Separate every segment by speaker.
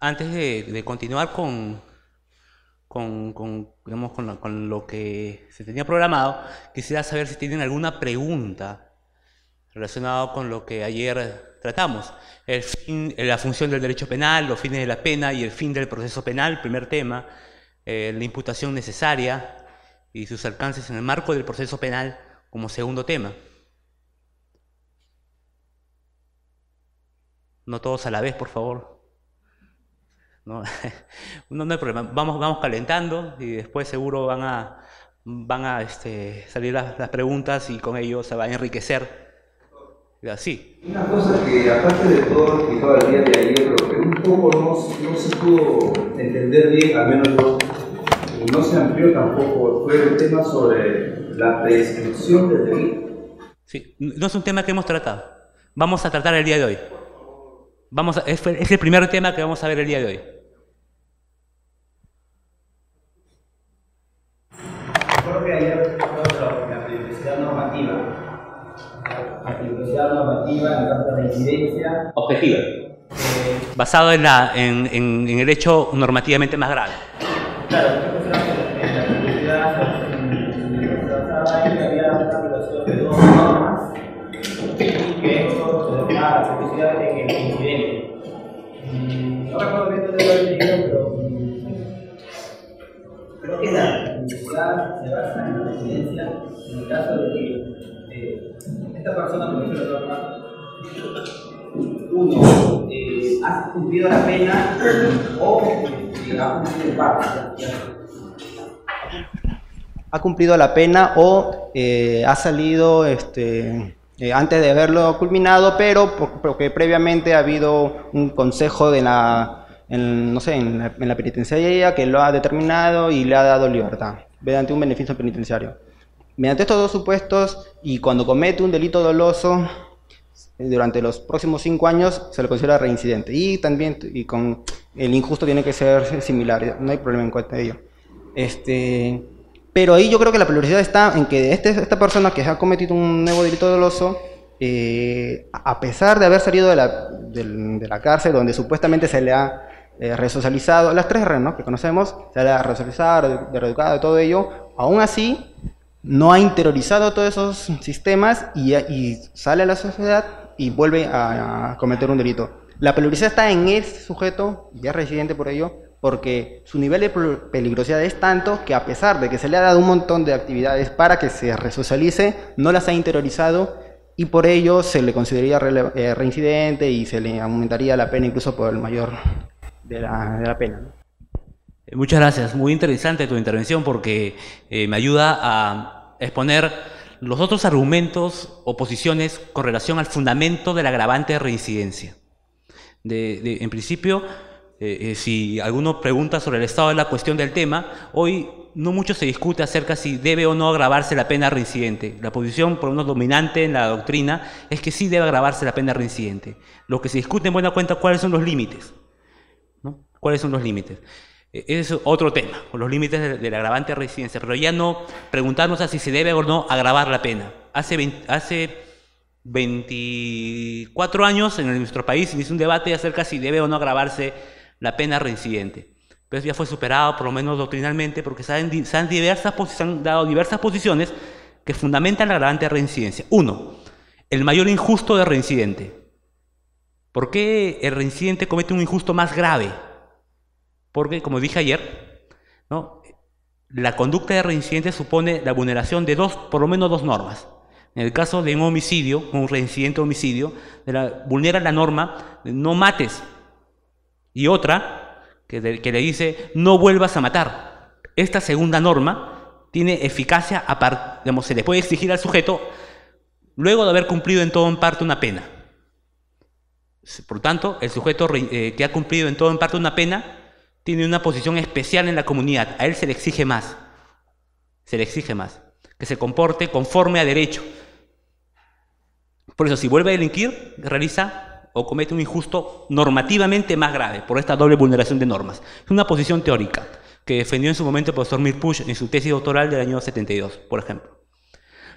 Speaker 1: antes de, continuar con, con, lo, que se tenía programado, quisiera saber si tienen alguna pregunta relacionada con lo que ayer tratamos. El fin, eh, la función del derecho penal, los fines de la pena y el fin del proceso penal, primer tema, eh, la imputación necesaria y sus alcances en el marco del proceso penal como segundo tema. No todos a la vez, por favor. No, no, hay problema, vamos, vamos calentando y después seguro van a, van a este, salir las, las, preguntas y con ello se va a enriquecer. Así. Una
Speaker 2: cosa que aparte de todo lo que estaba el día de ayer, lo que un poco no, no, se pudo entender
Speaker 1: bien, al menos no, no se amplió tampoco, fue el tema sobre la prescripción del delito. Sí, no es un tema que hemos tratado. Vamos a tratar el día de hoy. Vamos es, es el primer tema que vamos a ver el día de hoy.
Speaker 2: que la periodicidad normativa. La periodicidad normativa en caso de incidencia.
Speaker 1: Objetiva. Eh, Basado en, la, en, en, el hecho normativamente más grave. Claro,
Speaker 2: se basa en la residencia. En el caso de eh, esta persona, por ejemplo, uno eh, eh ha cumplido la pena o ha eh, cumplido Ha cumplido la pena o ha salido este, eh, antes de haberlo culminado, pero porque previamente ha habido un consejo de la, en, no sé, en la, en la penitenciaria que lo ha determinado y le ha dado libertad mediante un beneficio penitenciario. Mediante estos dos supuestos y cuando comete un delito doloso eh, durante los próximos cinco años se le considera reincidente. Y también y con el injusto tiene que ser similar, no hay problema en cuanto a ello. Este, pero ahí yo creo que la prioridad está en que este, esta persona que ha cometido un nuevo delito doloso, eh, a pesar de haber salido de la, de la cárcel donde supuestamente se le ha eh, resocializado, las tres R ¿no? que conocemos, se le resocializado, resocializado, reeducado, todo ello, aún así no ha interiorizado todos esos sistemas y, sale a la sociedad y vuelve a, cometer un delito. La peligrosidad está en ese sujeto, ya es residente por ello, porque su nivel de peligrosidad es tanto que a pesar de que se le ha dado un montón de actividades para que se resocialice, no las ha interiorizado y por ello se le consideraría eh, reincidente y se le aumentaría la pena incluso por el mayor
Speaker 1: de la, pena. Eh, muchas gracias. Muy interesante tu intervención porque eh, me ayuda a exponer los otros argumentos o posiciones con relación al fundamento del agravante de reincidencia. en principio, eh, si alguno pregunta sobre el estado de la cuestión del tema, hoy no mucho se discute acerca si debe o no agravarse la pena reincidente. La posición, por lo menos dominante en la doctrina, es que sí debe agravarse la pena reincidente. Lo que se discute en buena cuenta cuáles son los límites. ¿Cuáles son los límites? E, ese es otro tema, los límites del agravante de residencia, pero ya no preguntarnos a si se debe o no agravar la pena. Hace, hace 24 años en nuestro país se hizo un debate acerca si debe o no agravarse la pena reincidente. Pero eso ya fue superado, por lo menos doctrinalmente, porque se han, han diversas, se han dado diversas posiciones que fundamentan el agravante de reincidencia. Uno, el mayor injusto de reincidente. ¿Por qué el reincidente comete un injusto más grave? Porque, como dije ayer, la conducta de reincidente supone la vulneración de dos, por lo menos dos normas. En el caso de un homicidio, un reincidente homicidio, la, vulnera la norma de no mates. Y otra, que, le dice no vuelvas a matar. Esta segunda norma tiene eficacia, a se le puede exigir al sujeto luego de haber cumplido en todo en parte una pena. Por tanto, el sujeto eh, que ha cumplido en todo en parte una pena tiene una posición especial en la comunidad. A él se le exige más. Se le exige más. Que se comporte conforme a derecho. Por eso, si vuelve a delinquir, realiza o comete un injusto normativamente más grave por esta doble vulneración de normas. Es una posición teórica que defendió en su momento el profesor Mirpush en su tesis doctoral del año 72, por ejemplo.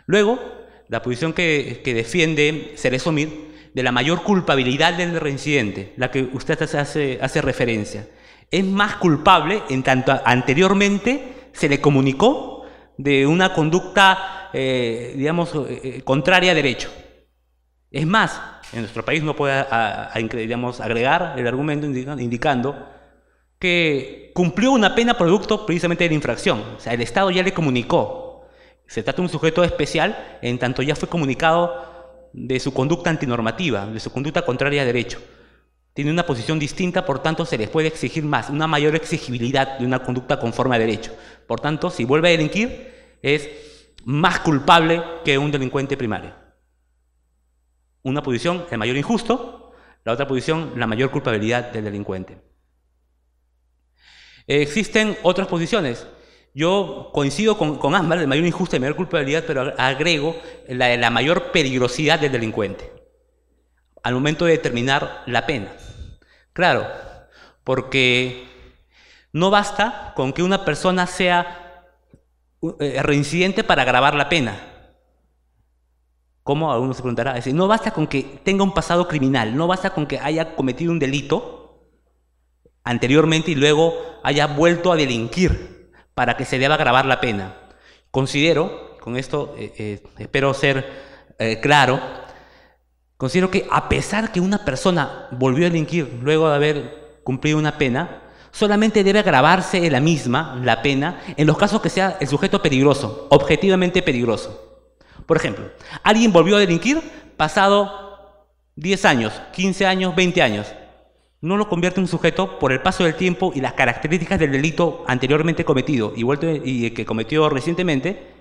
Speaker 1: Luego, la posición que, que defiende Ceresomir de la mayor culpabilidad del reincidente, la que usted hace referencia es más culpable en tanto anteriormente se le comunicó de una conducta, eh, digamos, eh, eh, contraria a derecho. Es más, en nuestro país no puede agregar el argumento indicando que cumplió una pena producto precisamente de la infracción. O sea, el Estado ya le comunicó. Se trata de un sujeto especial en tanto ya fue comunicado de su conducta antinormativa, de su conducta contraria a derecho tiene una posición distinta, por tanto se les puede exigir más, una mayor exigibilidad de una conducta conforme a derecho. Por tanto, si vuelve a delinquir, es más culpable que un delincuente primario. Una posición, el mayor injusto, la otra posición, la mayor culpabilidad del delincuente. Existen otras posiciones. Yo coincido con, con el mayor injusto y mayor culpabilidad, pero agrego la de la mayor peligrosidad del delincuente al momento de determinar la pena. Claro, porque no basta con que una persona sea eh, reincidente para agravar la pena. ¿Cómo? Algunos se preguntará. no basta con que tenga un pasado criminal, no basta con que haya cometido un delito anteriormente y luego haya vuelto a delinquir para que se deba agravar la pena. Considero, con esto eh, eh, espero ser claro, Considero que a pesar que una persona volvió a delinquir luego de haber cumplido una pena, solamente debe agravarse la misma, la pena, en los casos que sea el sujeto peligroso, objetivamente peligroso. Por ejemplo, alguien volvió a delinquir pasado 10 años, 15 años, 20 años. No lo convierte en un sujeto por el paso del tiempo y las características del delito anteriormente cometido y, y eh, que cometió recientemente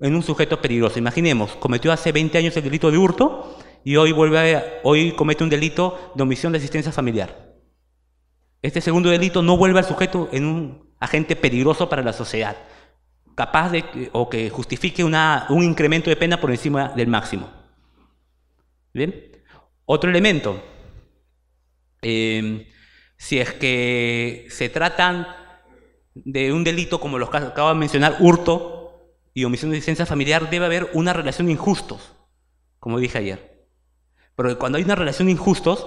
Speaker 1: en un sujeto peligroso. Imaginemos, cometió hace 20 años el delito de hurto y hoy, vuelve hoy comete un delito de omisión de asistencia familiar. Este segundo delito no vuelve al sujeto en un agente peligroso para la sociedad, capaz de o que justifique una, un incremento de pena por encima del máximo. ¿Bien? Otro elemento, em, si es que se tratan de un delito como los que acabo de mencionar, hurto y omisión de asistencia familiar, debe haber una relación de injustos, como dije ayer. Pero cuando hay una relación de injustos,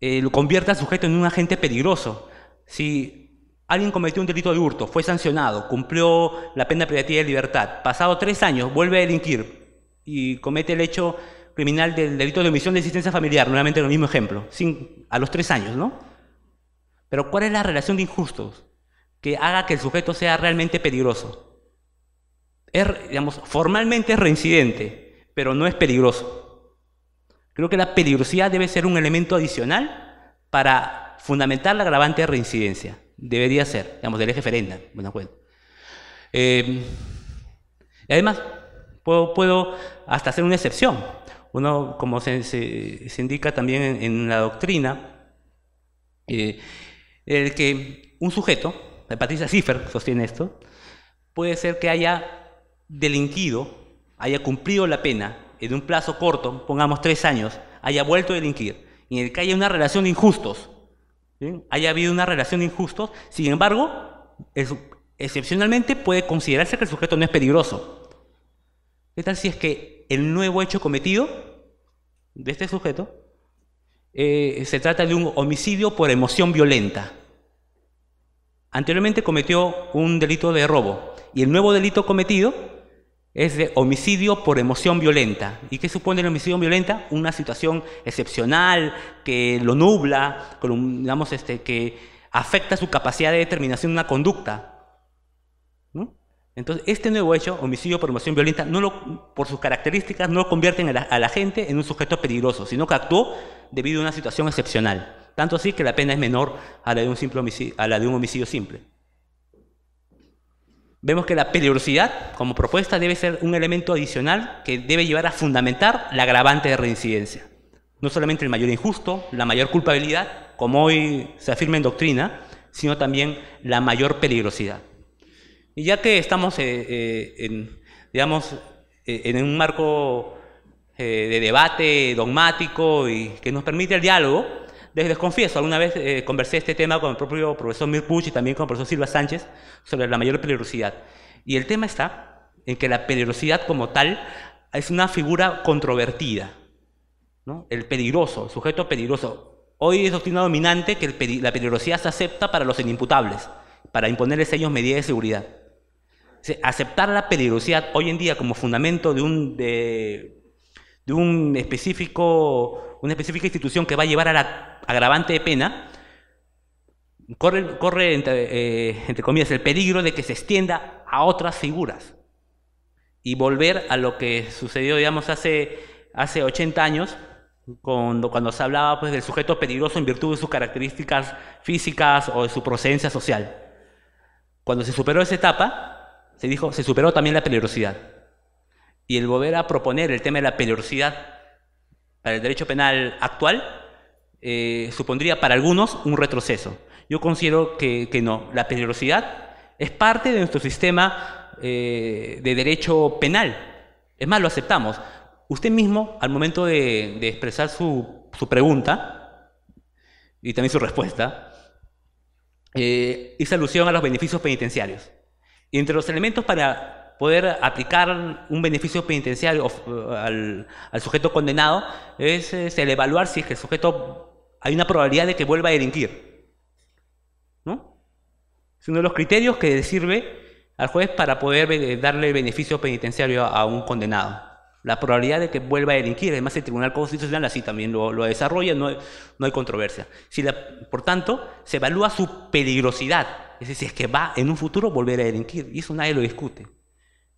Speaker 1: eh, lo convierte al sujeto en un agente peligroso. Si alguien cometió un delito de hurto, fue sancionado, cumplió la pena privativa de libertad, pasado tres años, vuelve a delinquir y comete el hecho criminal del delito de omisión de existencia familiar, nuevamente el mismo ejemplo, sin, a los tres años, ¿no? Pero ¿cuál es la relación de injustos que haga que el sujeto sea realmente peligroso? Es, digamos, formalmente es reincidente, pero no es peligroso. Creo que la peligrosidad debe ser un elemento adicional para fundamentar la agravante de reincidencia. Debería ser, digamos, del eje ferenda, bueno eh, además, puedo, puedo, hasta hacer una excepción. Uno, como se, indica también en, la doctrina, eh, el que un sujeto, Patricia Ziffer sostiene esto, puede ser que haya delinquido, haya cumplido la pena, en un plazo corto, pongamos tres años, haya vuelto a delinquir, y en el que haya una relación de injustos, haya habido una relación de injustos, sin embargo, excepcionalmente puede considerarse que el sujeto no es peligroso. ¿Qué tal si es que el nuevo hecho cometido de este sujeto eh, se trata de un homicidio por emoción violenta? Anteriormente cometió un delito de robo y el nuevo delito cometido es de homicidio por emoción violenta. ¿Y qué supone el homicidio violenta? Una situación excepcional que lo nubla, que, digamos, este, que afecta su capacidad de determinación de una conducta. Entonces, este nuevo hecho, homicidio por emoción violenta, no lo, por sus características, no lo convierten a la, gente en un sujeto peligroso, sino que actuó debido a una situación excepcional. Tanto así que la pena es menor a la de un, simple a la de un homicidio simple. Vemos que la peligrosidad como propuesta debe ser un elemento adicional que debe llevar a fundamentar la agravante de reincidencia. No solamente el mayor injusto, la mayor culpabilidad, como hoy se afirma en doctrina, sino también la mayor peligrosidad. Y ya que estamos, eh, eh, digamos, eh, en un marco de debate dogmático y que nos permite el diálogo, les, confieso, alguna vez eh, conversé este tema con el propio profesor Mirpuch y también con el profesor Silva Sánchez sobre la mayor peligrosidad. Y el tema está en que la peligrosidad como tal es una figura controvertida. ¿no? El peligroso, el sujeto peligroso. Hoy es doctrina dominante que la peligrosidad se acepta para los inimputables, para imponerles a ellos medidas de seguridad. aceptar la peligrosidad hoy en día como fundamento de un, de, de un específico una específica institución que va a llevar a la agravante de pena, corre, corre eh, entre, comillas, el peligro de que se extienda a otras figuras y volver a lo que sucedió, digamos, hace, hace 80 años, cuando, cuando se hablaba pues, del sujeto peligroso en virtud de sus características físicas o de su procedencia social. Cuando se superó esa etapa, se dijo, se superó también la peligrosidad. Y el volver a proponer el tema de la peligrosidad para el derecho penal actual, eh, supondría para algunos un retroceso. Yo considero que, no. La peligrosidad es parte de nuestro sistema eh, de derecho penal. Es más, lo aceptamos. Usted mismo, al momento de, expresar su, pregunta y también su respuesta, eh, hizo alusión a los beneficios penitenciarios. Y entre los elementos para poder aplicar un beneficio penitenciario eh, al, sujeto condenado es, el evaluar si es que el sujeto hay una probabilidad de que vuelva a delinquir. ¿no? Es uno de los criterios que sirve al juez para poder eh, darle beneficio penitenciario a un condenado. La probabilidad de que vuelva a delinquir, además el Tribunal Constitucional así también lo, lo desarrolla, no, no, hay controversia. Si la, por tanto, se evalúa su peligrosidad, es decir, si es que va en un futuro volver a delinquir, y eso nadie lo discute.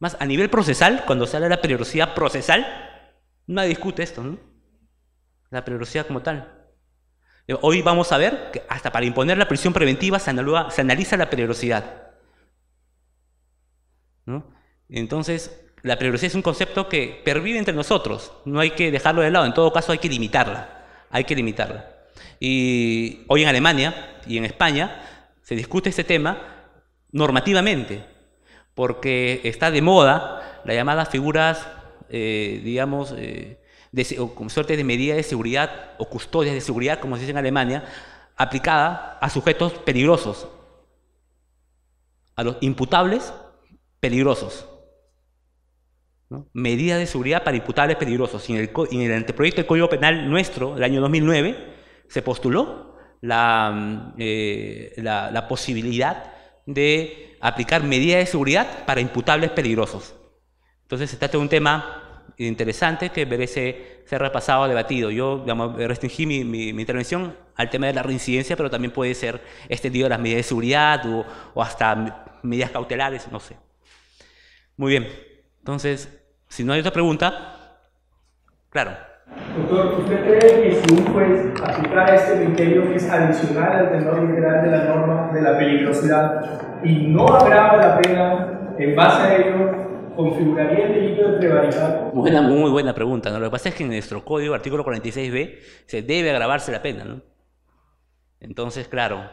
Speaker 1: Más a nivel procesal, cuando se habla de la prioridad procesal, nadie discute esto, ¿no? La prioridad como tal. Hoy vamos a ver que hasta para imponer la prisión preventiva se, analiza, la prioridad. Entonces, la prioridad es un concepto que pervive entre nosotros, no hay que dejarlo de lado, en todo caso hay que limitarla, hay que limitarla. Y hoy en Alemania y en España se discute este tema normativamente porque está de moda la llamada figuras, eh, digamos, eh, de, o, suerte de medida de seguridad o custodia de seguridad, como se dice en Alemania, aplicada a sujetos peligrosos, a los imputables peligrosos. Medidas de seguridad para imputables peligrosos. Y en, el, anteproyecto del Código Penal nuestro, del año 2009, se postuló la, mm, eh, la, la posibilidad de aplicar medidas de seguridad para imputables peligrosos. Entonces se trata de un tema interesante que merece ser repasado, debatido. Yo eh, restringí mi, intervención al tema de la reincidencia, pero también puede ser extendido a las medidas de seguridad o hasta medidas cautelares, no sé. Muy bien, entonces, si no hay otra pregunta,
Speaker 3: claro. Doctor, ¿usted cree que si un juez aplicara este criterio que es adicional al tenor literal de la norma de la peligrosidad y no agrava la pena en base a ello, configuraría el delito de prevaricato?
Speaker 1: Buena, muy buena pregunta. Lo que pasa es que en nuestro código, artículo 46b, se debe agravarse la pena. ¿no? Entonces, claro,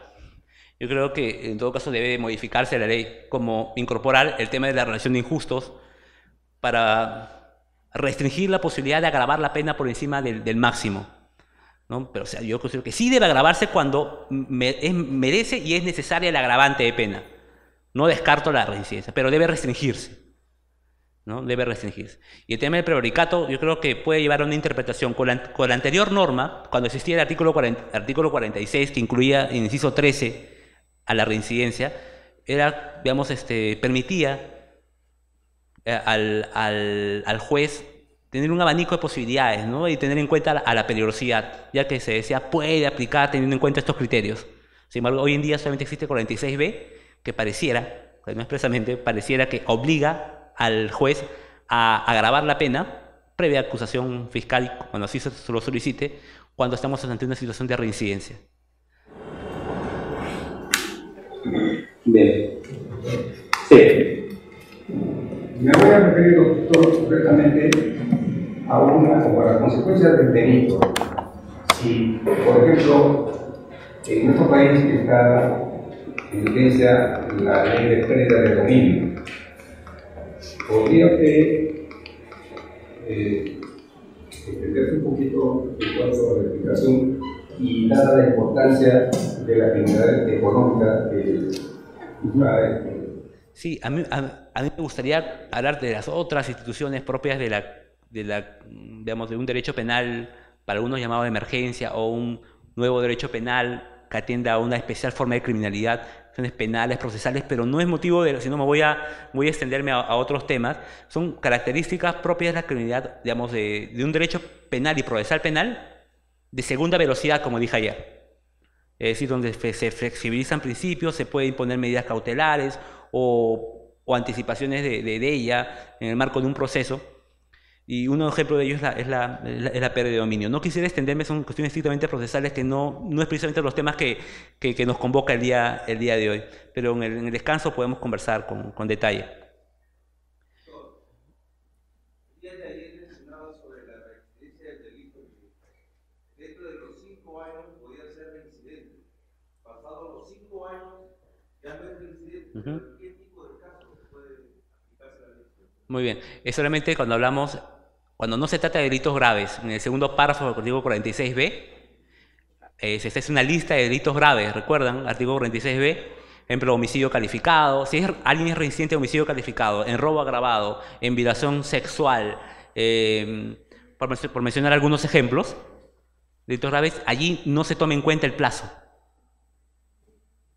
Speaker 1: yo creo que en todo caso debe modificarse la ley como incorporar el tema de la relación de injustos para restringir la posibilidad de agravar la pena por encima del, máximo. ¿no? Pero yo considero que sí debe agravarse cuando merece y es necesaria el agravante de pena. No descarto la reincidencia, pero debe restringirse. ¿no? Debe restringirse. Y el tema del prevaricato yo creo que puede llevar a una interpretación. Con la, anterior norma, cuando existía el artículo, artículo 46, que incluía inciso 13 a la reincidencia, era, digamos, este, permitía eh, al, juez tener un abanico de posibilidades y tener en cuenta a la peligrosidad, ya que se decía puede aplicar teniendo en cuenta estos criterios. Sin embargo, hoy en día solamente existe 46B, que pareciera, pues no expresamente, pareciera que obliga al juez a agravar la pena previa acusación fiscal cuando así se lo solicite, cuando estamos ante una situación de reincidencia.
Speaker 2: Bien me voy a referir, doctor, concretamente a una o a las consecuencias del delito. Si, por ejemplo, en nuestro país está en vigencia la ley de prenda de dominio, podría usted eh, extenderse un poquito en cuanto a la explicación y dada la importancia de la actividad económica que
Speaker 1: eh, Sí, a mí, a, a mí me gustaría hablar de las otras instituciones propias de, la, la, digamos, de un derecho penal, para algunos llamados de emergencia, o un nuevo derecho penal que atienda a una especial forma de criminalidad, son penales, procesales, pero no es motivo de, sino me voy a, voy extenderme a, otros temas, son características propias de la criminalidad, digamos, de, de un derecho penal y procesal penal de segunda velocidad, como dije ayer. Es decir, donde se flexibilizan principios, se pueden imponer medidas cautelares o o anticipaciones de, ella en el marco de un proceso. Y uno ejemplo de ello es la, es es la pérdida de dominio. No quisiera extenderme, son cuestiones estrictamente procesales que no, no es precisamente los temas que, que, nos convoca el día, el día de hoy, pero en el, descanso podemos conversar con, con detalle. Uh muy bien. Es solamente cuando hablamos, cuando no se trata de delitos graves, en el segundo párrafo del artículo 46b, se hace una lista de delitos graves, ¿recuerdan? Artículo 46b, ejemplo, homicidio calificado, si es, alguien es reincidente de homicidio calificado, en robo agravado, en violación sexual, em, por, mencionar algunos ejemplos, delitos graves, allí no se toma en cuenta el plazo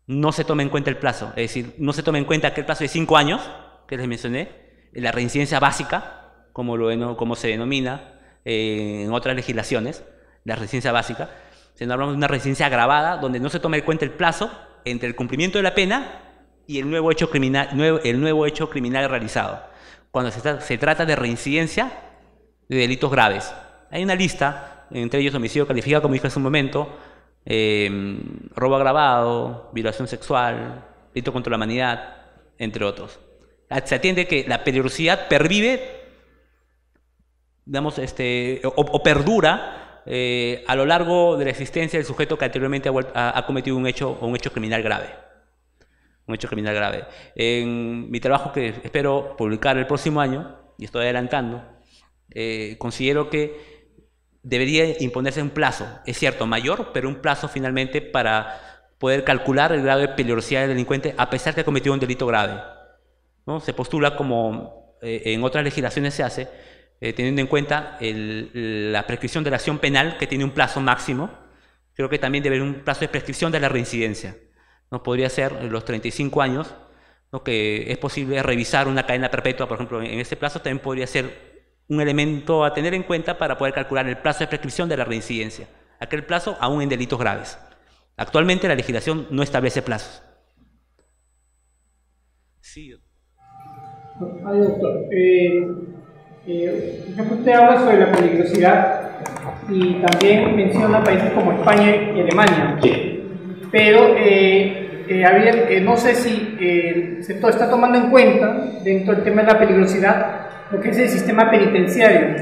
Speaker 1: no se toma en cuenta el plazo. Es decir, no se toma en cuenta que el plazo de cinco años que les mencioné, la reincidencia básica, como, lo, como se denomina eh, en otras legislaciones, la reincidencia básica, se hablamos de una reincidencia agravada donde no se toma en cuenta el plazo entre el cumplimiento de la pena y el nuevo hecho criminal, el nuevo hecho criminal realizado. Cuando se, trata de reincidencia de delitos graves. Hay una lista, entre ellos homicidio calificado, como dije hace un momento, em, robo agravado, violación sexual, delito contra la humanidad, entre otros. Se atiende que la peligrosidad pervive, este, o, perdura eh, a lo largo de la existencia del sujeto que anteriormente ha, cometido un hecho o un hecho criminal grave un hecho criminal grave. En mi trabajo que espero publicar el próximo año, y estoy adelantando, eh, considero que debería imponerse un plazo, es cierto, mayor, pero un plazo finalmente para poder calcular el grado de peligrosidad del delincuente a pesar que ha cometido un delito grave. Se postula como eh, en otras legislaciones se hace, eh, teniendo en cuenta la prescripción de la acción penal, que tiene un plazo máximo. Creo que también debe haber un plazo de prescripción de la reincidencia. ¿no? Podría ser los 35 años, lo que es posible revisar una cadena perpetua, por ejemplo, en ese plazo también podría ser un elemento a tener en cuenta para poder calcular el plazo de prescripción de la reincidencia. Aquel plazo aún en delitos graves. Actualmente la legislación no establece plazos.
Speaker 3: Ay, doctor. Eh, eh usted habla sobre la peligrosidad y también menciona países como España y Alemania. Pero eh, eh, había, no sé si se sector está tomando en cuenta dentro del tema de la peligrosidad lo que es el sistema penitenciario,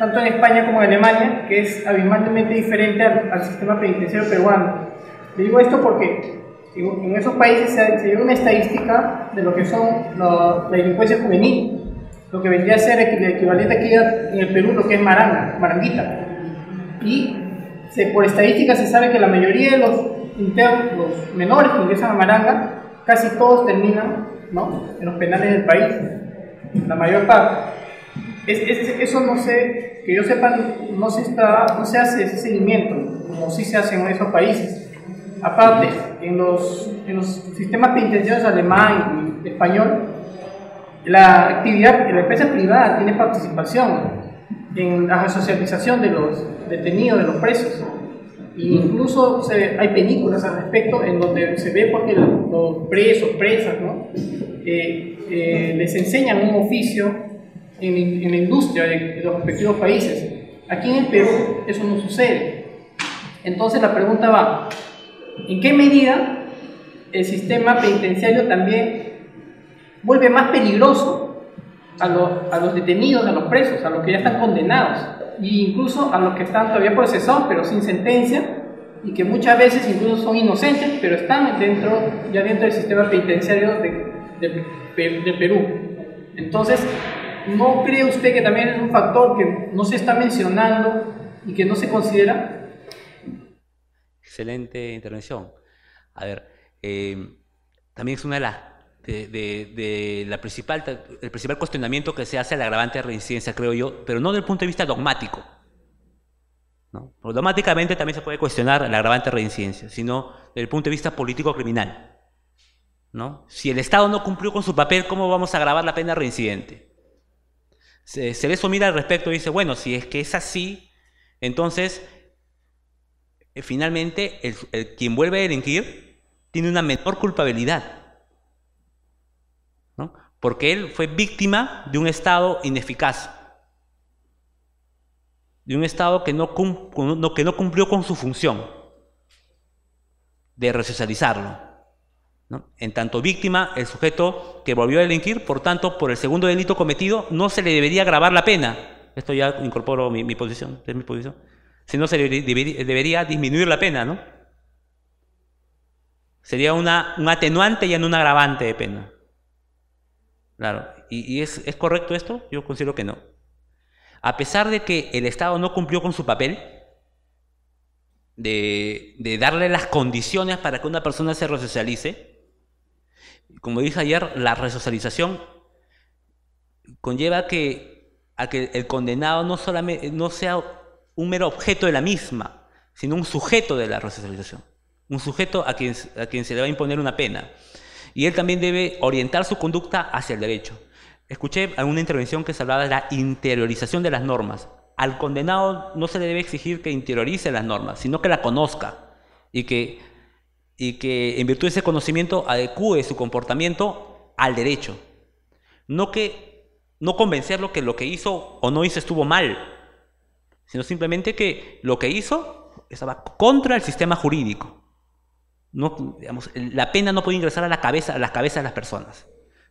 Speaker 3: tanto en España como en Alemania, que es abismantemente diferente al, al sistema penitenciario peruano. Le digo esto porque en esos países se, dio una estadística de lo que son la, delincuencia juvenil, lo que vendría a ser el equivalente aquí en el Perú, lo que es maranga, maranguita. Y por estadística se sabe que la mayoría de los, internos, menores que ingresan a maranga, casi todos terminan en los penales del país, la mayor parte. eso no sé, que yo sepa, no se, está, no se hace ese seguimiento, como sí se hace en esos países. Aparte, en los, en los sistemas penitenciarios alemán y español, la actividad, la empresa privada tiene participación en la socialización de los detenidos, de los presos. E incluso hay películas al respecto en donde se ve porque los presos, presas, ¿no? Eh, eh, les enseñan un oficio en, la industria de, los respectivos países. Aquí en el Perú eso no sucede. Entonces la pregunta va, ¿En qué medida el sistema penitenciario también vuelve más peligroso a los, detenidos, a los presos, a los que ya están condenados, e incluso a los que están todavía procesados pero sin sentencia? y que muchas veces incluso son inocentes, pero están dentro, ya dentro del sistema penitenciario de, de, Perú. Entonces, ¿no cree usted que también es un factor que no se está mencionando y que no se considera?
Speaker 1: Excelente intervención. A ver, em, también es una de las de, de, la principal el principal cuestionamiento que se hace la agravante de reincidencia, creo yo, pero no desde el punto de vista dogmático. ¿no? Dogmáticamente también se puede cuestionar la agravante de reincidencia, sino desde el punto de vista político criminal. ¿no? Si el Estado no cumplió con su papel, ¿cómo vamos a agravar la pena reincidente? Se, se les mira al respecto y dice, bueno, si es que es así, entonces eh, finalmente el, quien vuelve a delinquir tiene una menor culpabilidad. Porque él fue víctima de un Estado ineficaz, de un Estado que no, cumplió con su función de resocializarlo. En tanto víctima, el sujeto que volvió a delinquir, por tanto, por el segundo delito cometido, no se le debería agravar la pena. Esto ya incorporo mi posición, es mi posición. Si no, debería, disminuir la pena, ¿no? Sería una, un atenuante y no un agravante de pena. Claro. ¿Y, es, correcto esto? Yo considero que no. A pesar de que el Estado no cumplió con su papel, de, darle las condiciones para que una persona se resocialice. Como dije ayer, la resocialización conlleva que, a que el condenado no, solamente, no sea un mero objeto de la misma, sino un sujeto de la resocialización, un sujeto a quien, a quien se le va a imponer una pena. Y él también debe orientar su conducta hacia el derecho. Escuché alguna intervención que se hablaba de la interiorización de las normas. Al condenado no se le debe exigir que interiorice las normas, sino que la conozca y que, y que en virtud de ese conocimiento adecue su comportamiento al derecho. No que no convencerlo que lo que hizo o no hizo estuvo mal, sino simplemente que lo que hizo estaba contra el sistema jurídico. No, la pena no puede ingresar a, la cabeza, a las cabezas de las personas,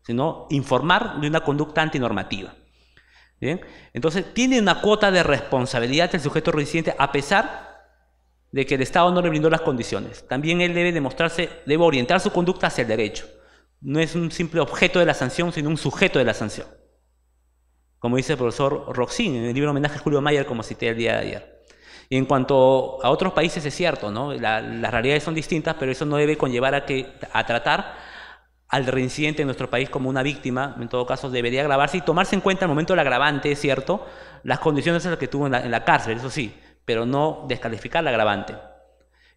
Speaker 1: sino informar de una conducta antinormativa. ¿Bien? Entonces, tiene una cuota de responsabilidad el sujeto residente a pesar de que el Estado no le brindó las condiciones. También él debe demostrarse, debe orientar su conducta hacia el derecho. No es un simple objeto de la sanción, sino un sujeto de la sanción como dice el profesor Roxin en el libro Homenaje a Julio Mayer, como cité el día de ayer. Y en cuanto a otros países es cierto, ¿no? las realidades son distintas, pero eso no debe conllevar a, que, a tratar al reincidente en nuestro país como una víctima, en todo caso debería agravarse y tomarse en cuenta el momento del agravante, es cierto, las condiciones en las que tuvo en la, cárcel, eso sí, pero no descalificar el agravante.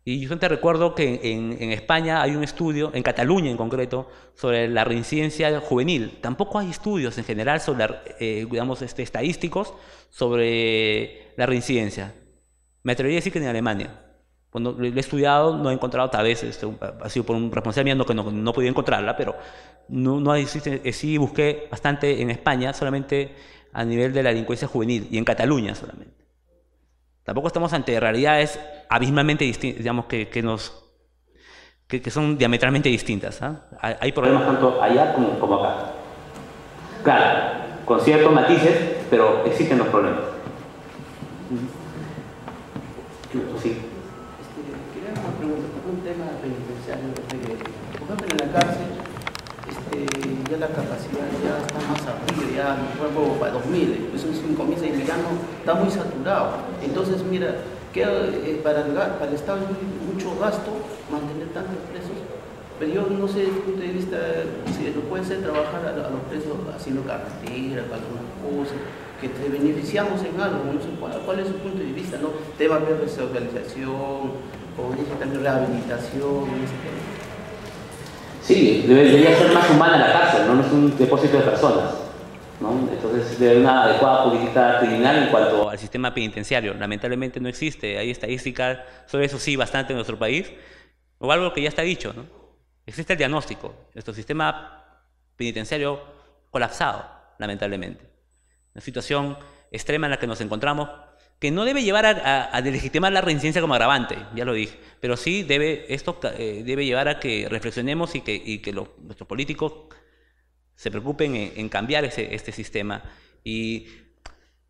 Speaker 1: Y yo te recuerdo que en, España hay un estudio, en Cataluña en concreto, sobre la reincidencia juvenil. Tampoco hay estudios en general sobre, eh, digamos, este, estadísticos sobre la reincidencia. Me atrevería a decir que en Alemania. Cuando lo he estudiado, no he encontrado, tal vez, este, ha sido por un responsable mío que no, no podía encontrarla, pero no, no existe, sí busqué bastante en España, solamente a nivel de la delincuencia juvenil, y en Cataluña solamente. Tampoco estamos ante realidades abismalmente distintas, digamos, que, que nos que, que, son diametralmente distintas. ¿ah? Hay, problemas tanto allá como, como, acá. Claro, con ciertos matices, pero existen los problemas. Sí. Este, quería una pregunta, sobre un tema
Speaker 2: penitenciario, ejemplo en la cárcel este, ya la capacidad ya está más abierta ya para 2000, es un comienzo y ya no, está muy saturado. Entonces, mira, que, eh, para, el, Estado es mucho gasto mantener tantos presos, pero yo no sé desde el punto de vista si lo puede ser trabajar a, los presos haciendo carreteras, algunas cosas, que te beneficiamos en algo, no sé cuál, es su punto de vista, ¿no? Temas de resocialización, como dije este también rehabilitación,
Speaker 1: Sí, debería ser más humana la cárcel, no es un depósito de personas. Entonces, de una adecuada política criminal en cuanto al sistema penitenciario. Lamentablemente no existe, hay estadísticas sobre eso sí bastante en nuestro país, o algo que ya está dicho, ¿no? Existe el diagnóstico, nuestro sistema penitenciario colapsado, lamentablemente. Una situación extrema en la que nos encontramos, que no debe llevar a, a, la reincidencia como agravante, ya lo dije, pero sí debe, esto eh, debe llevar a que reflexionemos y que, que nuestros políticos se preocupen en, cambiar ese, este sistema. Y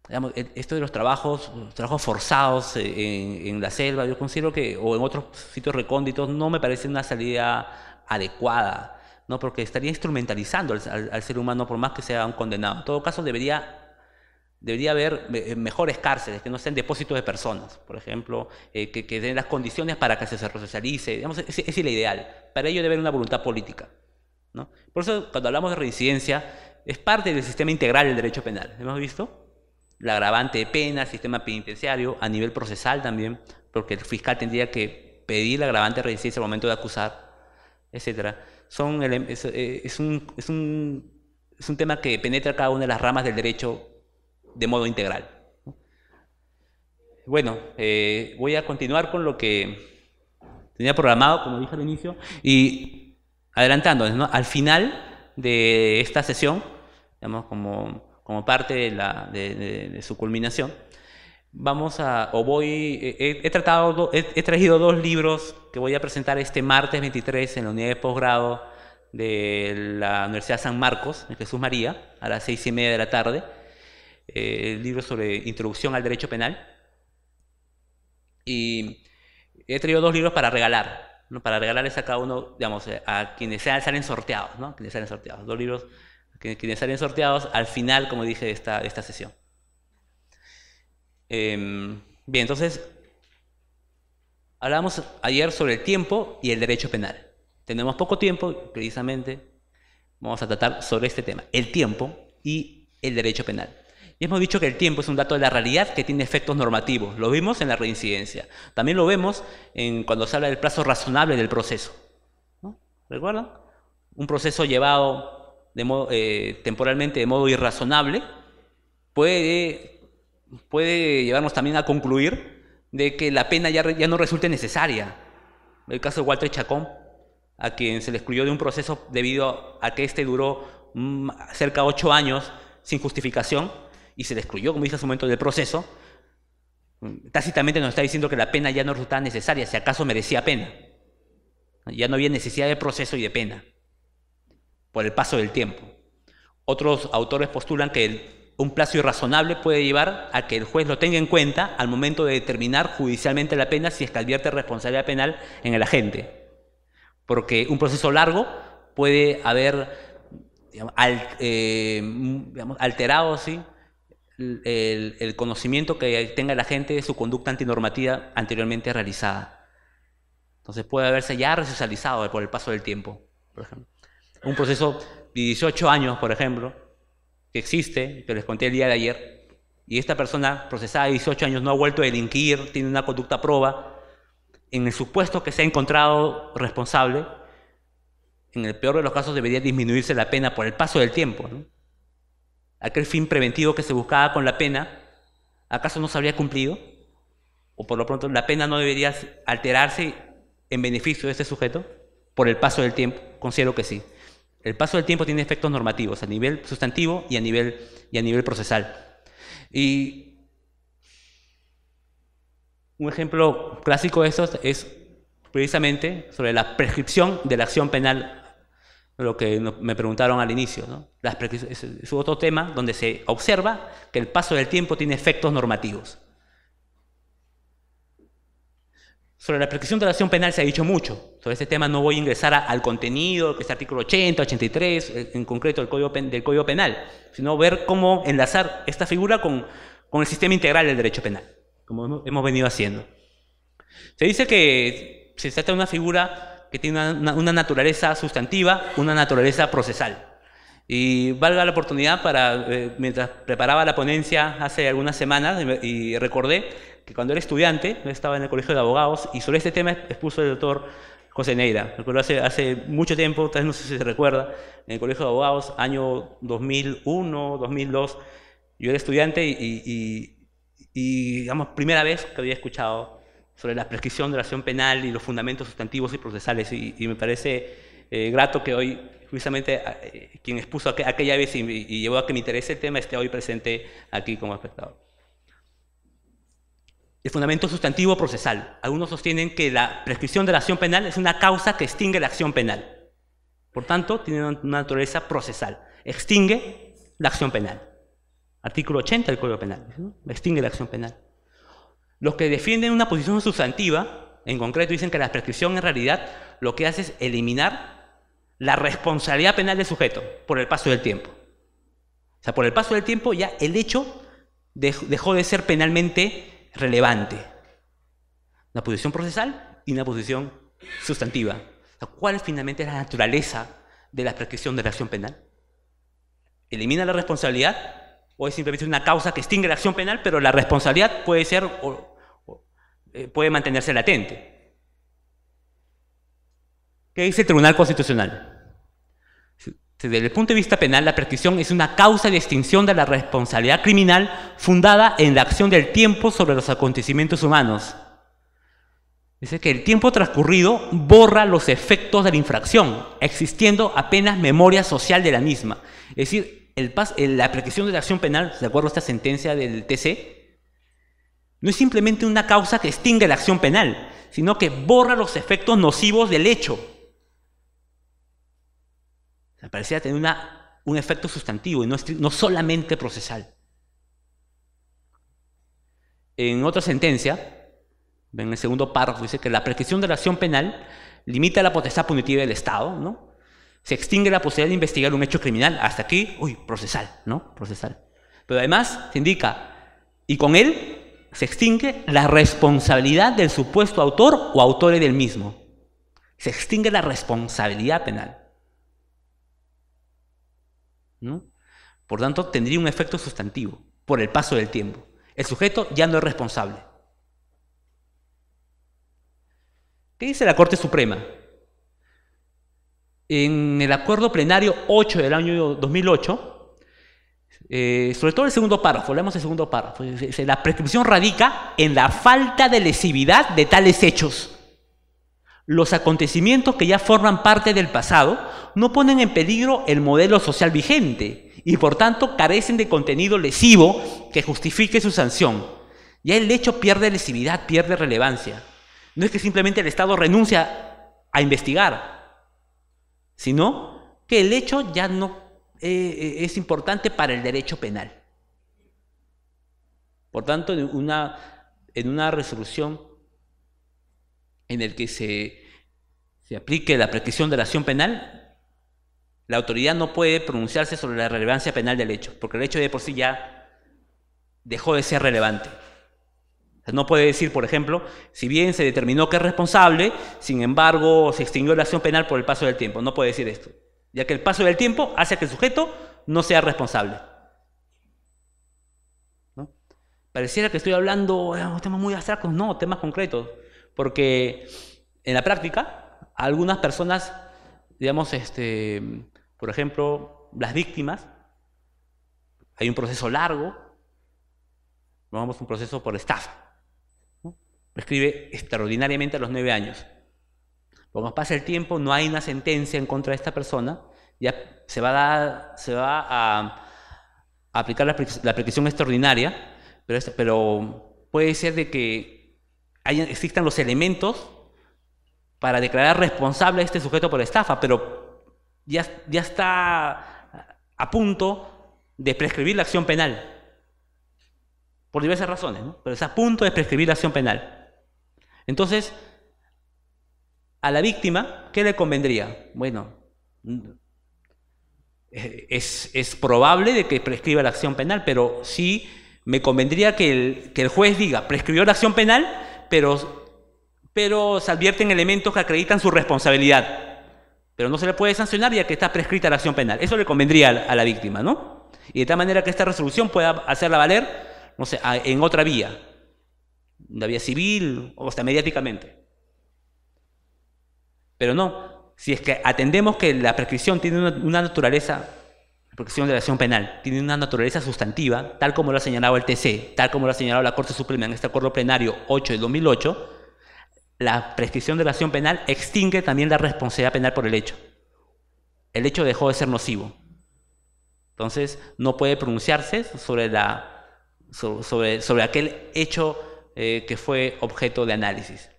Speaker 1: e, esto de los trabajos, trabajos forzados eh, en, la selva, yo considero que, o en otros sitios recónditos, no me parece una salida adecuada, ¿no? porque estaría instrumentalizando al, ser humano por más que sea un condenado. En todo caso, debería debería haber eh, mejores cárceles, que no sean depósitos de personas, por ejemplo, eh, que, den las condiciones para que se resocialice. es el ideal. Para ello debe haber una voluntad política. Por eso cuando hablamos de reincidencia, es parte del sistema integral del derecho penal. ¿Hemos visto? La agravante de pena, sistema penitenciario, a nivel procesal también, porque el fiscal tendría que pedir la agravante de reincidencia al momento de acusar, etc. Son, eh, es, un, tema que penetra cada una de las ramas del derecho de modo integral. Bueno, eh, voy a continuar con lo que tenía programado, como dije al inicio, y adelantando, al final de esta sesión, como, parte de, su culminación, vamos a, o voy, he, tratado, he, traído dos libros que voy a presentar este martes 23 en la unidad de posgrado de la Universidad San Marcos, en Jesús María, a las seis y media de la tarde. Eh, el libro sobre introducción al derecho penal. Y he traído dos libros para regalar para regalarles a cada uno, digamos, eh, a quienes salen sorteados, ¿no? Quienes salen sorteados, dos libros, quienes, quienes salen sorteados al final, como dije, de esta, esta sesión. Em, bien, entonces, hablábamos ayer sobre el tiempo y el derecho penal. Tenemos poco tiempo, precisamente, vamos a tratar sobre este tema, el tiempo y el derecho penal. Y hemos dicho que el tiempo es un dato de la realidad que tiene efectos normativos. Lo vimos en la reincidencia. También lo vemos en cuando se habla del plazo razonable del proceso. ¿Recuerdan? Un proceso llevado eh, temporalmente de modo irrazonable puede, llevarnos también a concluir de que la pena ya, ya no resulte necesaria. El caso de Walter Chacón, a quien se le excluyó de un proceso debido a que éste duró mm, cerca de ocho años sin justificación, y se le excluyó, como dice, hace un momento, del proceso, tácitamente nos está diciendo que la pena ya no resultaba necesaria, si acaso merecía pena. Ya no había necesidad de proceso y de pena por el paso del tiempo. Otros autores postulan que un plazo irrazonable puede llevar a que el juez lo tenga en cuenta al momento de determinar judicialmente la pena si es que advierte responsabilidad penal en el agente. Porque un proceso largo puede haber eh, alterado ¿sí? el, conocimiento que tenga la gente de su conducta antinormativa anteriormente realizada. Entonces puede haberse ya resocializado por el paso del tiempo, por ejemplo. Un proceso de 18 años, por ejemplo, que existe, que les conté el día de ayer, y esta persona procesada de 18 años no ha vuelto a delinquir, tiene una conducta proba, en el supuesto que se ha encontrado responsable, en el peor de los casos debería disminuirse la pena por el paso del tiempo. ¿no? aquel fin preventivo que se buscaba con la pena, ¿acaso no se habría cumplido? O por lo pronto, ¿la pena no debería alterarse en beneficio de este sujeto por el paso del tiempo? Considero que sí. El paso del tiempo tiene efectos normativos a nivel sustantivo y a nivel, y a nivel procesal. Y un ejemplo clásico de esto es precisamente sobre la prescripción de la acción penal lo que me preguntaron al inicio. Las es otro tema donde se observa que el paso del tiempo tiene efectos normativos. Sobre la prescripción de la acción penal se ha dicho mucho. Sobre este tema no voy a ingresar al contenido, que es el artículo 80, 83, eh, en concreto del Código, del Código Penal, sino ver cómo enlazar esta figura con, con el sistema integral del derecho penal, como hemos venido haciendo. Se dice que se trata de una figura que tiene una, naturaleza sustantiva, una naturaleza procesal. Y valga la oportunidad para, eh, mientras preparaba la ponencia hace algunas semanas, y recordé que cuando era estudiante, estaba en el Colegio de Abogados, y sobre este tema expuso el doctor José Neira. Recuerdo hace, hace mucho tiempo, tal vez no sé si se recuerda, en el Colegio de Abogados, año 2001, 2002, yo era estudiante y digamos, primera vez que había escuchado sobre la prescripción de la acción penal y los fundamentos sustantivos y procesales. Y, me parece eh, grato que hoy, justamente, eh, quien expuso aquella vez y, llevó a que me interese el tema esté hoy presente aquí como espectador. El fundamento sustantivo procesal. Algunos sostienen que la prescripción de la acción penal es una causa que extingue la acción penal. Por tanto, tiene una naturaleza procesal. Extingue la acción penal. Artículo 80 del Código Penal. Extingue la acción penal. Los que defienden una posición sustantiva, en concreto, dicen que la prescripción en realidad lo que hace es eliminar la responsabilidad penal del sujeto por el paso del tiempo. O sea, por el paso del tiempo ya el hecho dejó de ser penalmente relevante. Una posición procesal y una posición sustantiva. ¿Cuál finalmente es la naturaleza de la prescripción de la acción penal? ¿Elimina la responsabilidad o es simplemente una causa que extingue la acción penal, pero la responsabilidad puede ser eh, puede mantenerse latente. ¿Qué dice el Tribunal Constitucional? Desde el punto de vista penal, la prescripción es una causa de extinción de la responsabilidad criminal fundada en la acción del tiempo sobre los acontecimientos humanos. Dice que el tiempo transcurrido borra los efectos de la infracción, existiendo apenas memoria social de la misma. Es decir, el, la prescripción de la acción penal, de acuerdo a esta sentencia del TC, no es simplemente una causa que extingue la acción penal, sino que borra los efectos nocivos del hecho. parecía tener un efecto sustantivo y no, no solamente procesal. En otra sentencia, en el segundo párrafo, dice que la prescripción de la acción penal limita la potestad punitiva del Estado, ¿no? Se extingue la posibilidad de investigar un hecho criminal. Hasta aquí, uy, procesal, ¿no? Procesal. Pero además se indica, y con él se extingue la responsabilidad del supuesto autor o autores del mismo. Se extingue la responsabilidad penal. Por tanto, tendría un efecto sustantivo por el paso del tiempo. El sujeto ya no es responsable. ¿Qué dice la Corte Suprema? En el acuerdo plenario 8 del año 2008, eh, sobre todo el segundo párrafo, volvemos el segundo párrafo. la prescripción radica en la falta de lesividad de tales hechos. Los acontecimientos que ya forman parte del pasado no ponen en peligro el modelo social vigente y por tanto carecen de contenido lesivo que justifique su sanción. Ya el hecho pierde lesividad, pierde relevancia. No es que simplemente el Estado renuncia a investigar, sino que el hecho ya no eh, eh, es importante para el derecho penal. Por tanto, en una, resolución en la que se, aplique la prescripción de la acción penal, la autoridad no puede pronunciarse sobre la relevancia penal del hecho, porque el hecho de por sí ya dejó de ser relevante. no puede decir, por ejemplo, si bien se determinó que es responsable, sin embargo se extinguió la acción penal por el paso del tiempo. No puede decir esto ya que el paso del tiempo hace que el sujeto no sea responsable. Pareciera que estoy hablando de temas muy abstractos, no, temas concretos, porque en la práctica algunas personas, digamos, este, por ejemplo, las víctimas, hay un proceso largo, vamos un proceso por estafa, escribe prescribe extraordinariamente a los nueve años. Cuando pasa el tiempo, no hay una sentencia en contra de esta persona, ya se va a, aplicar la, prescripción extraordinaria, pero, puede ser de que existan los elementos para declarar responsable a este sujeto por estafa, pero ya, ya está a punto de prescribir la acción penal, por diversas razones, pero está a punto de prescribir la acción penal. Entonces, a la víctima, ¿qué le convendría? Bueno, eh, es, probable de que prescriba la acción penal, pero sí me convendría que el, juez diga, prescribió la acción penal, pero, pero se advierten elementos que acreditan su responsabilidad. Pero no se le puede sancionar ya que está prescrita la acción penal. Eso le convendría a la, víctima, ¿no? Y de tal manera que esta resolución pueda hacerla valer, no sé, en otra vía, la vía civil o hasta mediáticamente. Pero no, si es que atendemos que la prescripción tiene una, naturaleza, la prescripción de la acción penal, tiene una naturaleza sustantiva, tal como lo ha señalado el TC, tal como lo ha señalado la Corte Suprema en este acuerdo plenario 8 de 2008, la prescripción de la acción penal extingue también la responsabilidad penal por el hecho. El hecho dejó de ser nocivo. Entonces, no puede pronunciarse sobre, la, sobre, aquel hecho eh, que fue objeto de análisis.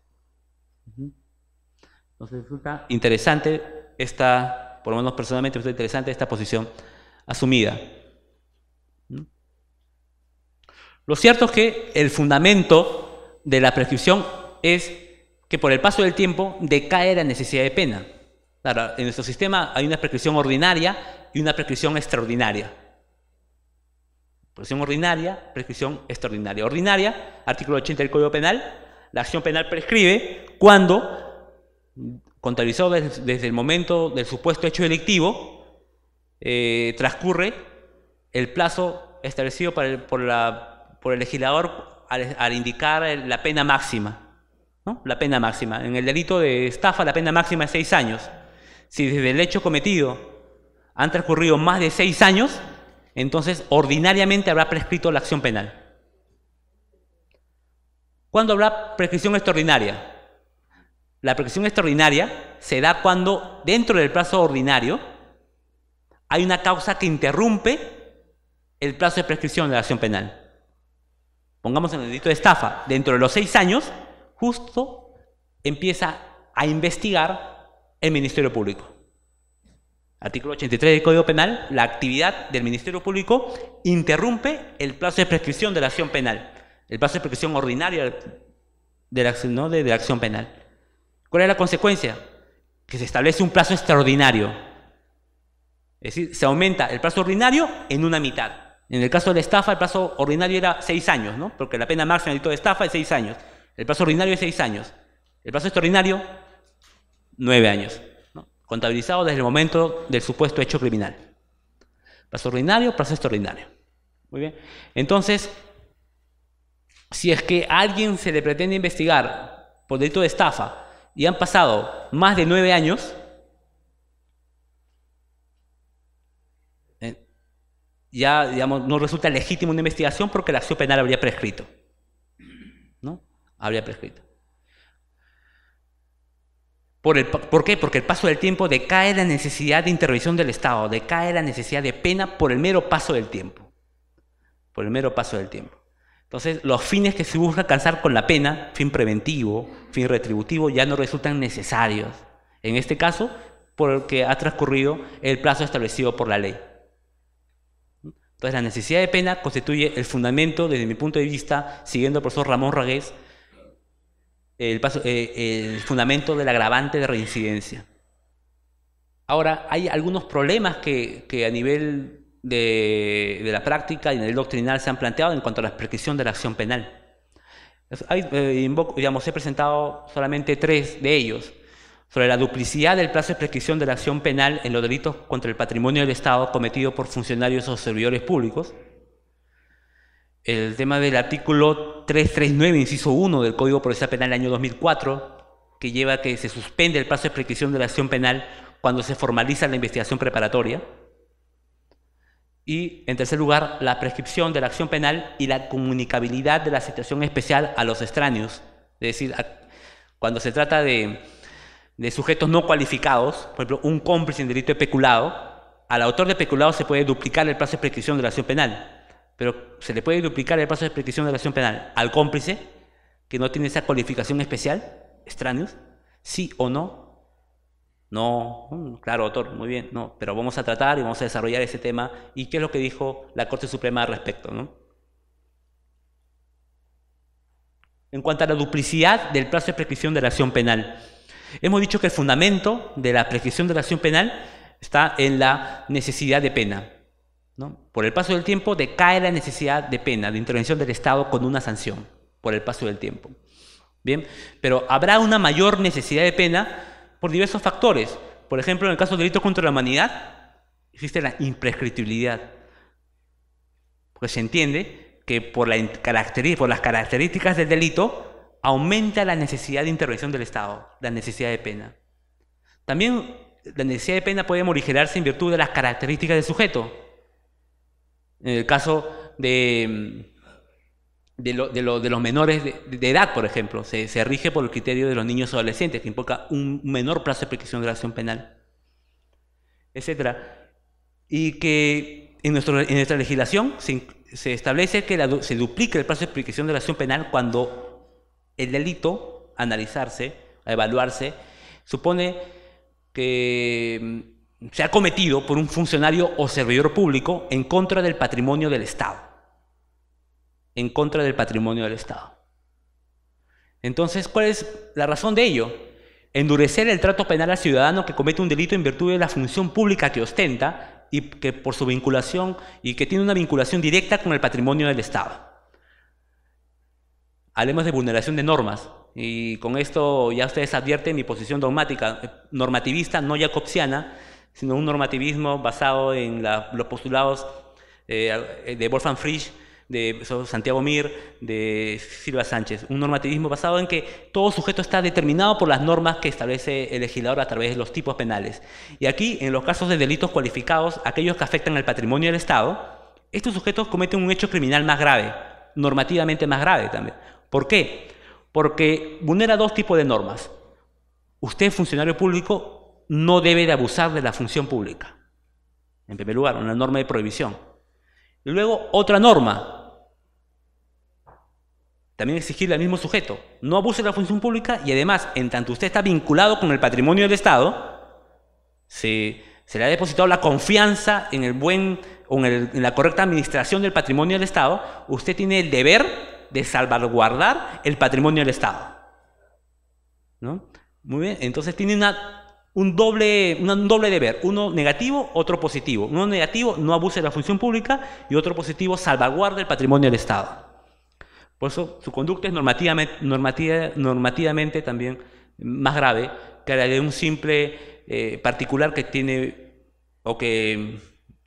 Speaker 1: Nos resulta interesante esta, por lo menos personalmente, resulta interesante esta posición asumida. Lo cierto es que el fundamento de la prescripción es que por el paso del tiempo decae la necesidad de pena. en nuestro sistema hay una prescripción ordinaria y una prescripción extraordinaria. Prescripción ordinaria, prescripción extraordinaria. Ordinaria, artículo 80 del Código Penal, la acción penal prescribe cuando contabilizado desde, el momento del supuesto hecho delictivo, eh, transcurre el plazo establecido por el, legislador al, indicar la pena máxima. ¿no? La pena máxima. En el delito de estafa, la pena máxima es seis años. Si desde el hecho cometido han transcurrido más de seis años, entonces ordinariamente habrá prescrito la acción penal. ¿Cuándo habrá prescripción extraordinaria? La prescripción extraordinaria se da cuando dentro del plazo ordinario hay una causa que interrumpe el plazo de prescripción de la acción penal. Pongamos en el delito de estafa, dentro de los seis años, justo empieza a investigar el Ministerio Público. Artículo 83 del Código Penal, la actividad del Ministerio Público interrumpe el plazo de prescripción de la acción penal, el plazo de prescripción ordinaria de la, de la acción penal. ¿Cuál es la consecuencia? Que se establece un plazo extraordinario. Es decir, se aumenta el plazo ordinario en una mitad. En el caso de la estafa, el plazo ordinario era seis años, ¿no? Porque la pena máxima de estafa es seis años. El plazo ordinario es seis años. El plazo extraordinario, nueve años. Contabilizado desde el momento del supuesto hecho criminal. Plazo ordinario, plazo extraordinario. Muy bien. Entonces, si es que a alguien se le pretende investigar por delito de estafa y han pasado más de nueve años, eh, ya digamos, no resulta legítima una investigación porque la acción penal habría prescrito. ¿no? Habría prescrito. Por, el, ¿Por, qué? Porque el paso del tiempo decae la necesidad de intervención del Estado, decae la necesidad de pena por el mero paso del tiempo. Por el mero paso del tiempo. Entonces, los fines que se busca alcanzar con la pena, fin preventivo, fin retributivo, ya no resultan necesarios. En este caso, porque ha transcurrido el plazo establecido por la ley. Entonces, la necesidad de pena constituye el fundamento, desde mi punto de vista, siguiendo al profesor Ramón Ragués, el, eh, fundamento del agravante de reincidencia. Ahora, hay algunos problemas que, que a nivel de, la práctica y en el doctrinal se han planteado en cuanto a la prescripción de la acción penal. Eh, digamos, he presentado solamente tres de ellos sobre la duplicidad del plazo de prescripción de la acción penal en los delitos contra el patrimonio del Estado cometido por funcionarios o servidores públicos, el tema del artículo 339, inciso 1 del Código Procesal Penal del año 2004, que lleva a que se suspende el plazo de prescripción de la acción penal cuando se formaliza la investigación preparatoria, y, en tercer lugar, la prescripción de la acción penal y la comunicabilidad de la situación especial a los extraños. Es decir, cuando se trata de, sujetos no cualificados, por ejemplo, un cómplice en delito de peculado, al autor de peculado se puede duplicar el plazo de prescripción de la acción penal, pero se le puede duplicar el plazo de prescripción de la acción penal al cómplice, que no tiene esa cualificación especial, extraños, sí o no, no, mm, claro, doctor, muy bien, no, pero vamos a tratar y vamos a desarrollar ese tema y qué es lo que dijo la Corte Suprema al respecto, ¿no? En cuanto a la duplicidad del plazo de prescripción de la acción penal, hemos dicho que el fundamento de la prescripción de la acción penal está en la necesidad de pena. ¿no? Por el paso del tiempo decae la necesidad de pena, de intervención del Estado con una sanción, por el paso del tiempo. Bien, pero habrá una mayor necesidad de pena por diversos factores. Por ejemplo, en el caso de delitos contra la humanidad, existe la imprescriptibilidad. Porque se entiende que por, por las características del delito aumenta la necesidad de intervención del Estado, la necesidad de pena. También la necesidad de pena puede morigerarse en virtud de las características del sujeto. En el caso de mm, de, los menores de, edad, por ejemplo. Se, rige por el criterio de los niños adolescentes, que implica un menor plazo de prescripción de la acción penal, etc. Y que en, nuestro, nuestra legislación se, establece que se duplica el plazo de prescripción de la acción penal cuando el delito, analizarse, a evaluarse, supone que mm, se ha cometido por un funcionario o servidor público en contra del patrimonio del Estado en contra del patrimonio del Estado. Entonces, ¿cuál es la razón de ello? Endurecer el trato penal al ciudadano que comete un delito en virtud de la función pública que ostenta y que por su vinculación y que tiene una vinculación directa con el patrimonio del Estado. Hablemos de vulneración de normas, y con esto ya ustedes advierten mi posición dogmática, eh, normativista, no jacobsiana, sino un normativismo basado en los postulados eh, de Wolfgang Frisch de Santiago Mir, de Silva Sánchez. Un normativismo basado en que todo sujeto está determinado por las normas que establece el legislador a través de los tipos penales. Y aquí, en los casos de delitos cualificados, aquellos que afectan al patrimonio del Estado, estos sujetos cometen un hecho criminal más grave, normativamente más grave también. ¿Por qué? Porque vulnera dos tipos de normas. Usted, funcionario público, no debe de abusar de la función pública. En primer lugar, una norma de prohibición. luego, otra norma también exigirle al mismo sujeto, no abuse de la función pública y además, en tanto usted está vinculado con el patrimonio del Estado, se, se le ha depositado la confianza en el buen en, la correcta administración del patrimonio del Estado, usted tiene el deber de salvaguardar el patrimonio del Estado. Muy bien, entonces tiene un doble, un doble deber, uno negativo, otro positivo. Uno negativo, no abuse de la función pública y otro positivo, salvaguarda el patrimonio del Estado. Por eso su conducta es normativamente, también más grave que la de un simple eh, particular que tiene o que,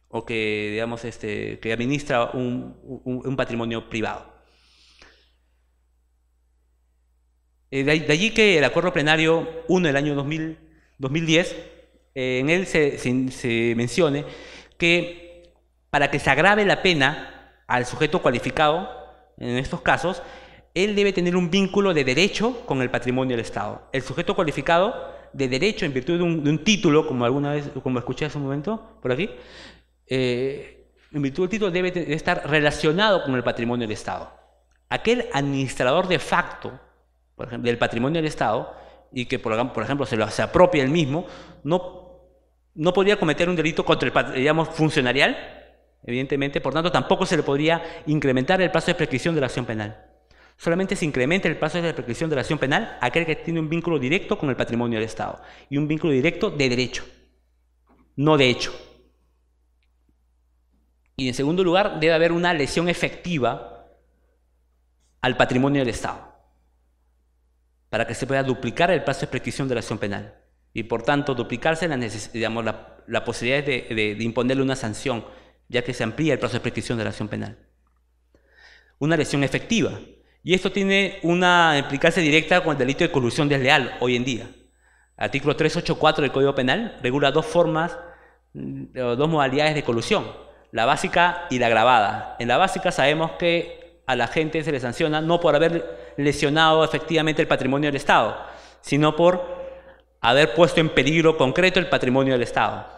Speaker 1: o que, digamos, este, que administra un, patrimonio privado. Eh, de, allí que el acuerdo plenario 1 del año 2010, eh, en él se mencione que para que se agrave la pena al sujeto cualificado, en estos casos, él debe tener un vínculo de derecho con el patrimonio del Estado. El sujeto cualificado de derecho en virtud de un, título, como alguna vez, como escuché hace un momento por aquí, eh, en virtud del título debe, estar relacionado con el patrimonio del Estado. Aquel administrador de facto, del patrimonio del Estado, y que por, ejemplo se, lo, se apropia él mismo, no, no podría cometer un delito contra el digamos, funcionarial Evidentemente, por tanto, tampoco se le podría incrementar el plazo de prescripción de la acción penal. Solamente se incrementa el plazo de prescripción de la acción penal aquel que tiene un vínculo directo con el patrimonio del Estado y un vínculo directo de derecho, no de hecho. Y en segundo lugar, debe haber una lesión efectiva al patrimonio del Estado para que se pueda duplicar el plazo de prescripción de la acción penal y por tanto duplicarse la, posibilidad de imponerle una sanción ya que se amplía el proceso de prescripción de la acción penal. Una lesión efectiva. Y esto tiene una implicancia directa con el delito de colusión desleal hoy en día. Artículo 384 del Código Penal regula dos formas, mm, dos modalidades de colusión, la básica y la agravada. En la básica sabemos que a la gente se le sanciona no por haber lesionado efectivamente el patrimonio del Estado, sino por haber puesto en peligro concreto el patrimonio del Estado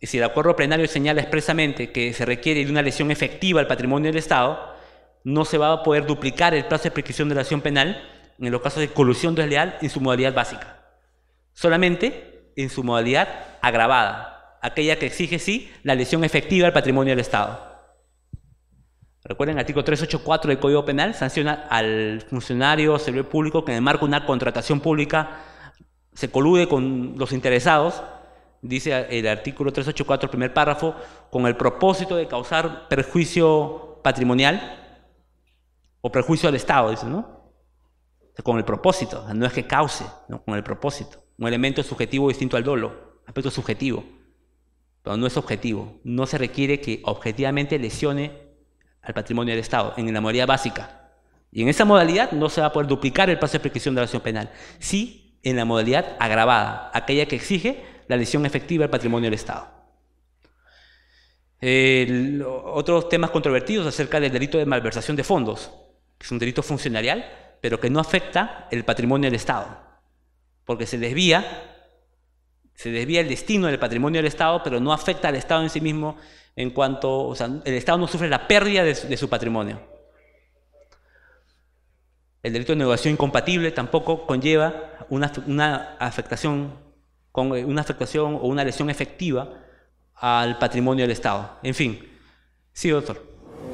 Speaker 1: y si el acuerdo plenario señala expresamente que se requiere de una lesión efectiva al patrimonio del Estado, no se va a poder duplicar el plazo de prescripción de la acción penal en los casos de colusión desleal en su modalidad básica, solamente en su modalidad agravada, aquella que exige sí la lesión efectiva al patrimonio del Estado. Recuerden, el artículo 384 del Código Penal sanciona al funcionario o servidor público que en el marco de una contratación pública se colude con los interesados dice el artículo 384, primer párrafo, con el propósito de causar perjuicio patrimonial o perjuicio al Estado, dice, ¿no? con el propósito, no es que cause, ¿no? con el propósito. Un elemento subjetivo distinto al dolo, aspecto subjetivo, pero no es objetivo. No se requiere que objetivamente lesione al patrimonio del Estado, en la modalidad básica. Y en esa modalidad no se va a poder duplicar el paso de prescripción de la acción penal. Sí, en la modalidad agravada, aquella que exige la lesión efectiva del patrimonio del Estado. otros temas controvertidos acerca del delito de malversación de fondos, que es un delito funcionarial, pero que no afecta el patrimonio del Estado, porque se desvía se desvía el destino del patrimonio del Estado, pero no afecta al Estado en sí mismo en cuanto, o sea, el Estado no sufre la pérdida de su, patrimonio. El delito de negociación incompatible tampoco conlleva una afectación con una afectación o una lesión efectiva al patrimonio del Estado. En fin. Sí, doctor.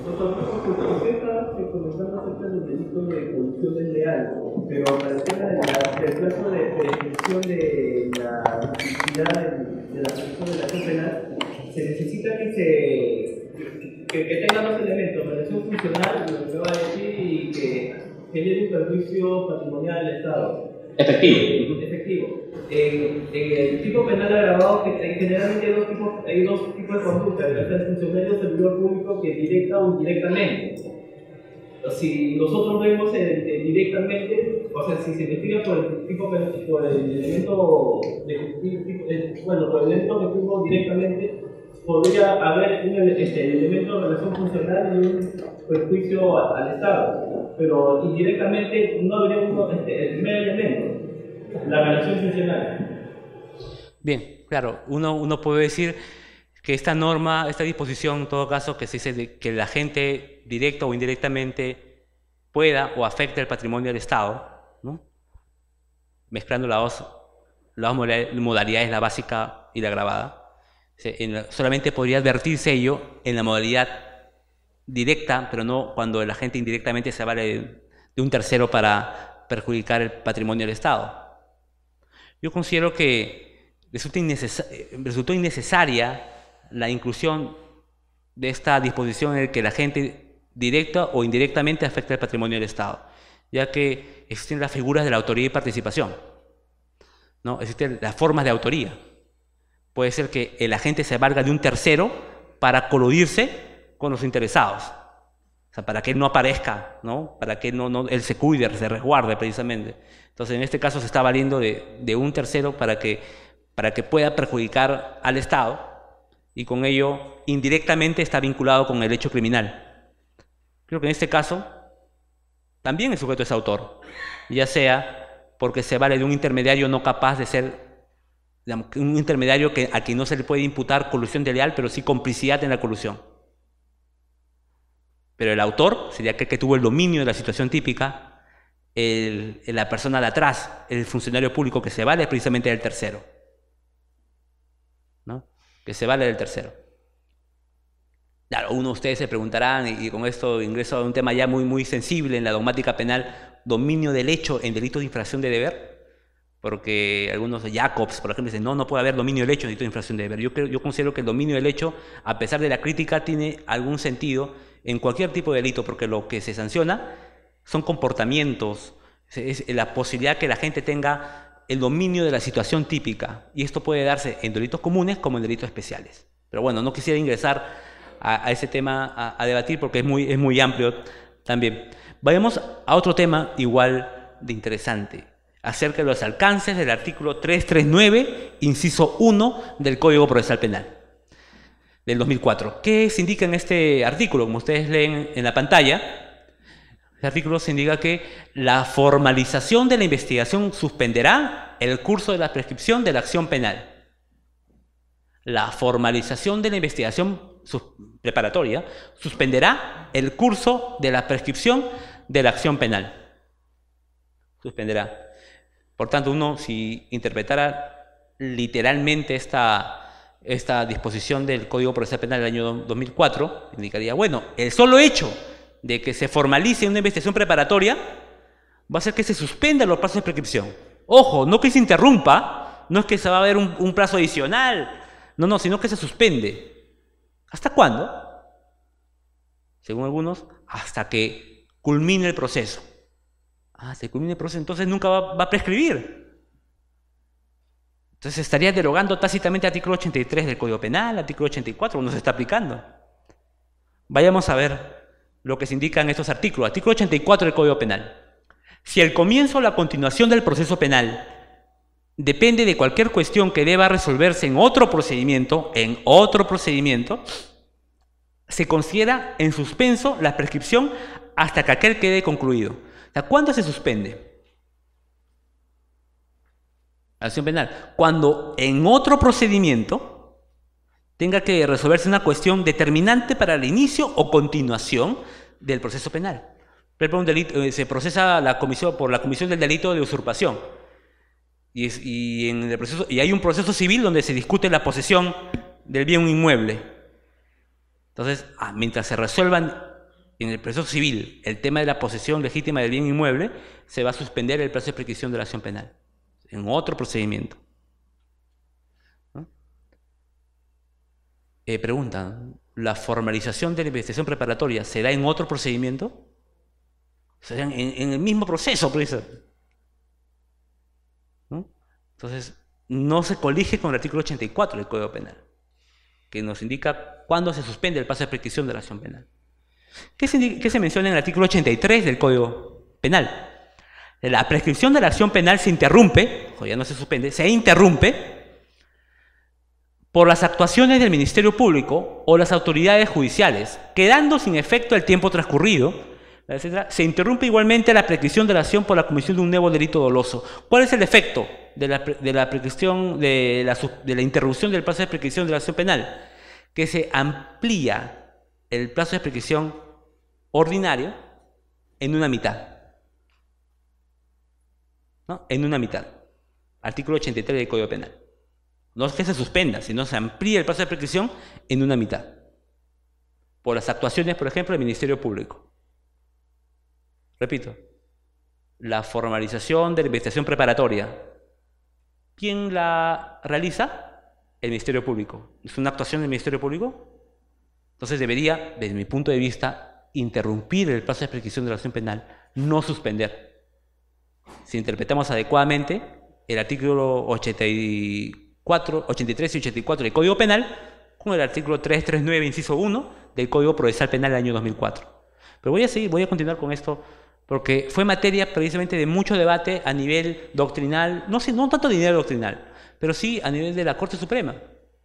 Speaker 3: Doctor, usted está
Speaker 2: comentando acerca del delito de corrupción desleal, pero a el del plazo de detención de la actividad de la ejecución de la penal,
Speaker 3: se necesita que se que, tenga dos elementos, lesión funcional, lo que va a decir, y que genere un perjuicio patrimonial del Estado. Efectivo. Efectivo. En, el tipo penal agravado, que hay generalmente hay dos tipos, hay dos tipos de conductas, el del funcionario del servidor público que directa o indirectamente. Si nosotros vemos directamente, o sea, si se define por el tipo por el elemento de, eh, bueno, por el elemento que tuvo directamente,
Speaker 1: podría haber un este, elemento de relación funcional y un perjuicio al Estado pero indirectamente no veremos este, el primer elemento,
Speaker 3: la relación funcional.
Speaker 1: Bien, claro, uno, uno puede decir que esta norma, esta disposición, en todo caso, que se dice que la gente directa o indirectamente pueda o afecte el patrimonio del Estado, ¿no? mezclando las dos, las modalidades, la básica y la grabada, solamente podría advertirse ello en la modalidad directa, pero no cuando la gente indirectamente se vale de un tercero para perjudicar el patrimonio del Estado. Yo considero que resulta resultó innecesaria la inclusión de esta disposición en la que la gente directa o indirectamente afecta el patrimonio del Estado, ya que existen las figuras de la autoría y participación, ¿no? existen las formas de autoría. Puede ser que el agente se valga de un tercero para coludirse con los interesados. O sea, para que él no aparezca, ¿no? Para que no, no, él se cuide, se resguarde precisamente. Entonces, en este caso se está valiendo de, un tercero para que, para que pueda perjudicar al Estado y con ello indirectamente está vinculado con el hecho criminal. Creo que en este caso también el sujeto es autor, ya sea porque se vale de un intermediario no capaz de ser un intermediario que, a quien no se le puede imputar colusión de leal, pero sí complicidad en la colusión. Pero el autor sería aquel que tuvo el dominio de la situación típica, el, la persona de atrás, el funcionario público que se vale precisamente del tercero. ¿no? Que se vale del tercero. Claro, uno de ustedes se preguntarán, y, con esto ingreso a un tema ya muy, muy sensible en la dogmática penal, dominio del hecho en delitos de infracción de deber. Porque algunos, Jacobs, por ejemplo, dicen, no, no puede haber dominio del hecho en delitos de infracción de deber. Yo, yo considero que el dominio del hecho, a pesar de la crítica, tiene algún sentido en cualquier tipo de delito, porque lo que se sanciona son comportamientos, es la posibilidad que la gente tenga el dominio de la situación típica. Y esto puede darse en delitos comunes como en delitos especiales. Pero bueno, no quisiera ingresar a, ese tema a, debatir porque es muy, es muy amplio también. Vayamos a otro tema igual de interesante, acerca de los alcances del artículo 339, inciso 1 del Código Procesal Penal del 2004. ¿Qué se indica en este artículo? Como ustedes leen en la pantalla, el artículo se indica que la formalización de la investigación suspenderá el curso de la prescripción de la acción penal. La formalización de la investigación preparatoria suspenderá el curso de la prescripción de la acción penal. Suspenderá. Por tanto, uno si interpretara literalmente esta esta disposición del Código Procesal Penal del año 2004 indicaría, bueno, el solo hecho de que se formalice una investigación preparatoria va a ser que se suspendan los plazos de prescripción. Ojo, no que se interrumpa, no es que se va a haber un, plazo adicional, no, no, sino que se suspende. ¿Hasta cuándo? Según algunos, hasta que culmine el proceso. Ah, se culmine el proceso, entonces nunca va, va a prescribir. Entonces estaría derogando tácitamente artículo 83 del Código Penal, artículo 84, no se está aplicando. Vayamos a ver lo que se indica en estos artículos. Artículo 84 del Código Penal. Si el comienzo o la continuación del proceso penal depende de cualquier cuestión que deba resolverse en otro procedimiento, en otro procedimiento, se considera en suspenso la prescripción hasta que aquel quede concluido. la ¿Cuándo se suspende? acción penal, cuando en otro procedimiento tenga que resolverse una cuestión determinante para el inicio o continuación del proceso penal. Pero un eh, se procesa la comisión, por la comisión del delito de usurpación. Y, en el proceso, y hay un proceso civil donde se discute la posesión del bien inmueble. Entonces, ah, mientras se resuelvan en el proceso civil el tema de la posesión legítima del bien inmueble, se va a suspender el plazo de prescripción de la acción penal en otro procedimiento. ¿No? Eh, preguntan, ¿la formalización de la investigación preparatoria será en otro procedimiento? ¿Será en, el mismo proceso, profesor? Entonces, no se colige con el artículo 84 del Código Penal, que nos indica cuándo se suspende el paso de prescripción de la acción penal. ¿Qué se, ¿Qué se menciona en el artículo 83 del Código Penal? La prescripción de la acción penal se interrumpe, o ya no se suspende, se interrumpe por las actuaciones del Ministerio Público o las autoridades judiciales, quedando sin efecto el tiempo transcurrido, Se interrumpe igualmente la prescripción de la acción por la comisión de un nuevo delito doloso. ¿Cuál es el efecto de la, prescripción, de de la interrupción del plazo de prescripción de la acción penal? Que se amplía el plazo de prescripción ordinario en una mitad en una mitad. Artículo 83 del Código Penal. No es que se suspenda, sino se amplía el plazo de prescripción en una mitad. Por las actuaciones, por ejemplo, del Ministerio Público. Repito, la formalización de la investigación preparatoria. ¿Quién la realiza? El Ministerio Público. ¿Es una actuación del Ministerio Público? Entonces debería, desde mi punto de vista, interrumpir el plazo de prescripción de la acción penal, no suspender si interpretamos adecuadamente el artículo 84, 83 y 84 del Código Penal con el artículo 339, inciso 1 del Código Procesal Penal del año 2004. Pero voy a seguir, voy a continuar con esto porque fue materia precisamente de mucho debate a nivel doctrinal, no, no tanto a nivel doctrinal, pero sí a nivel de la Corte Suprema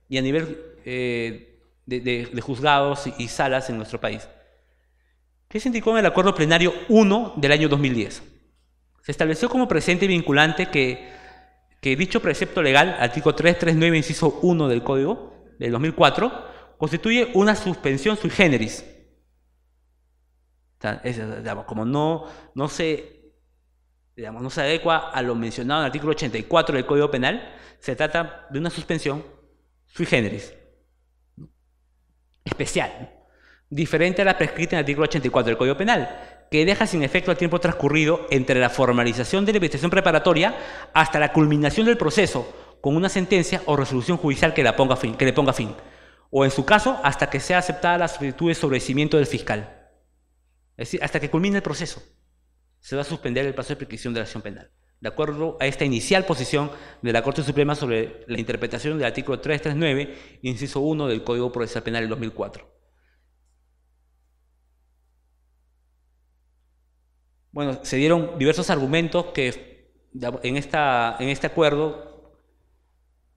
Speaker 1: y a nivel eh, de, juzgados y, salas en nuestro país. ¿Qué se indicó en el Acuerdo Plenario 1 del año 2010? Se estableció como presente vinculante que, dicho precepto legal, artículo 339, inciso 1 del Código del 2004, constituye una suspensión sui generis. Como no, no se no se adecua a lo mencionado en el artículo 84 del Código Penal, se trata de una suspensión sui generis, especial, diferente a la prescrita en el artículo 84 del Código Penal, que deja sin efecto el tiempo transcurrido entre la formalización de la investigación preparatoria hasta la culminación del proceso con una sentencia o resolución judicial que, le ponga fin, o en su caso, hasta que sea aceptada la solicitud de sobrecimiento del fiscal. Es decir, hasta que culmine el proceso, se va a suspender el plazo de prescripción de la acción penal. De acuerdo a esta inicial posición de la Corte Suprema sobre la interpretación del artículo 339, inciso 1 del Código Procesal Penal del 2004. Bueno, se dieron diversos argumentos que en, esta, en este acuerdo,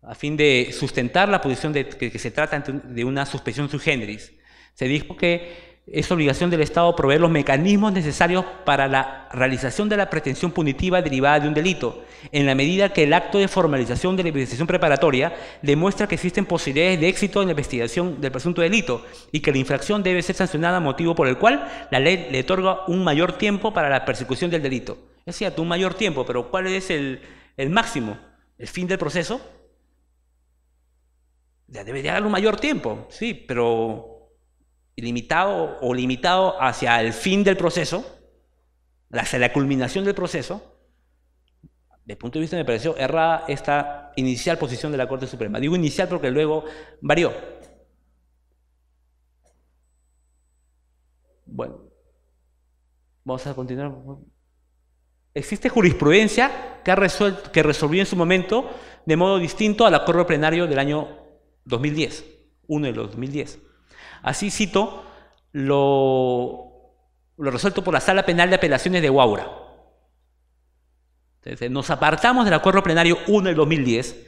Speaker 1: a fin de sustentar la posición de que, se trata de una suspensión sui se dijo que es obligación del Estado proveer los mecanismos necesarios para la realización de la pretensión punitiva derivada de un delito, en la medida que el acto de formalización de la investigación preparatoria demuestra que existen posibilidades de éxito en la investigación del presunto delito y que la infracción debe ser sancionada, motivo por el cual la ley le otorga un mayor tiempo para la persecución del delito. Es cierto, un mayor tiempo, pero ¿cuál es el, máximo? ¿El fin del proceso? Ya debería dar un mayor tiempo, sí, pero ilimitado o limitado hacia el fin del proceso, hacia la culminación del proceso, de punto de vista me pareció errada esta inicial posición de la Corte Suprema. Digo inicial porque luego varió. Bueno, vamos a continuar. Existe jurisprudencia que, ha resuelto, que resolvió en su momento de modo distinto al acuerdo plenario del año 2010, uno de los 2010. Así cito lo, resuelto por la Sala Penal de Apelaciones de Huaura. Entonces, nos apartamos del acuerdo plenario 1 del 2010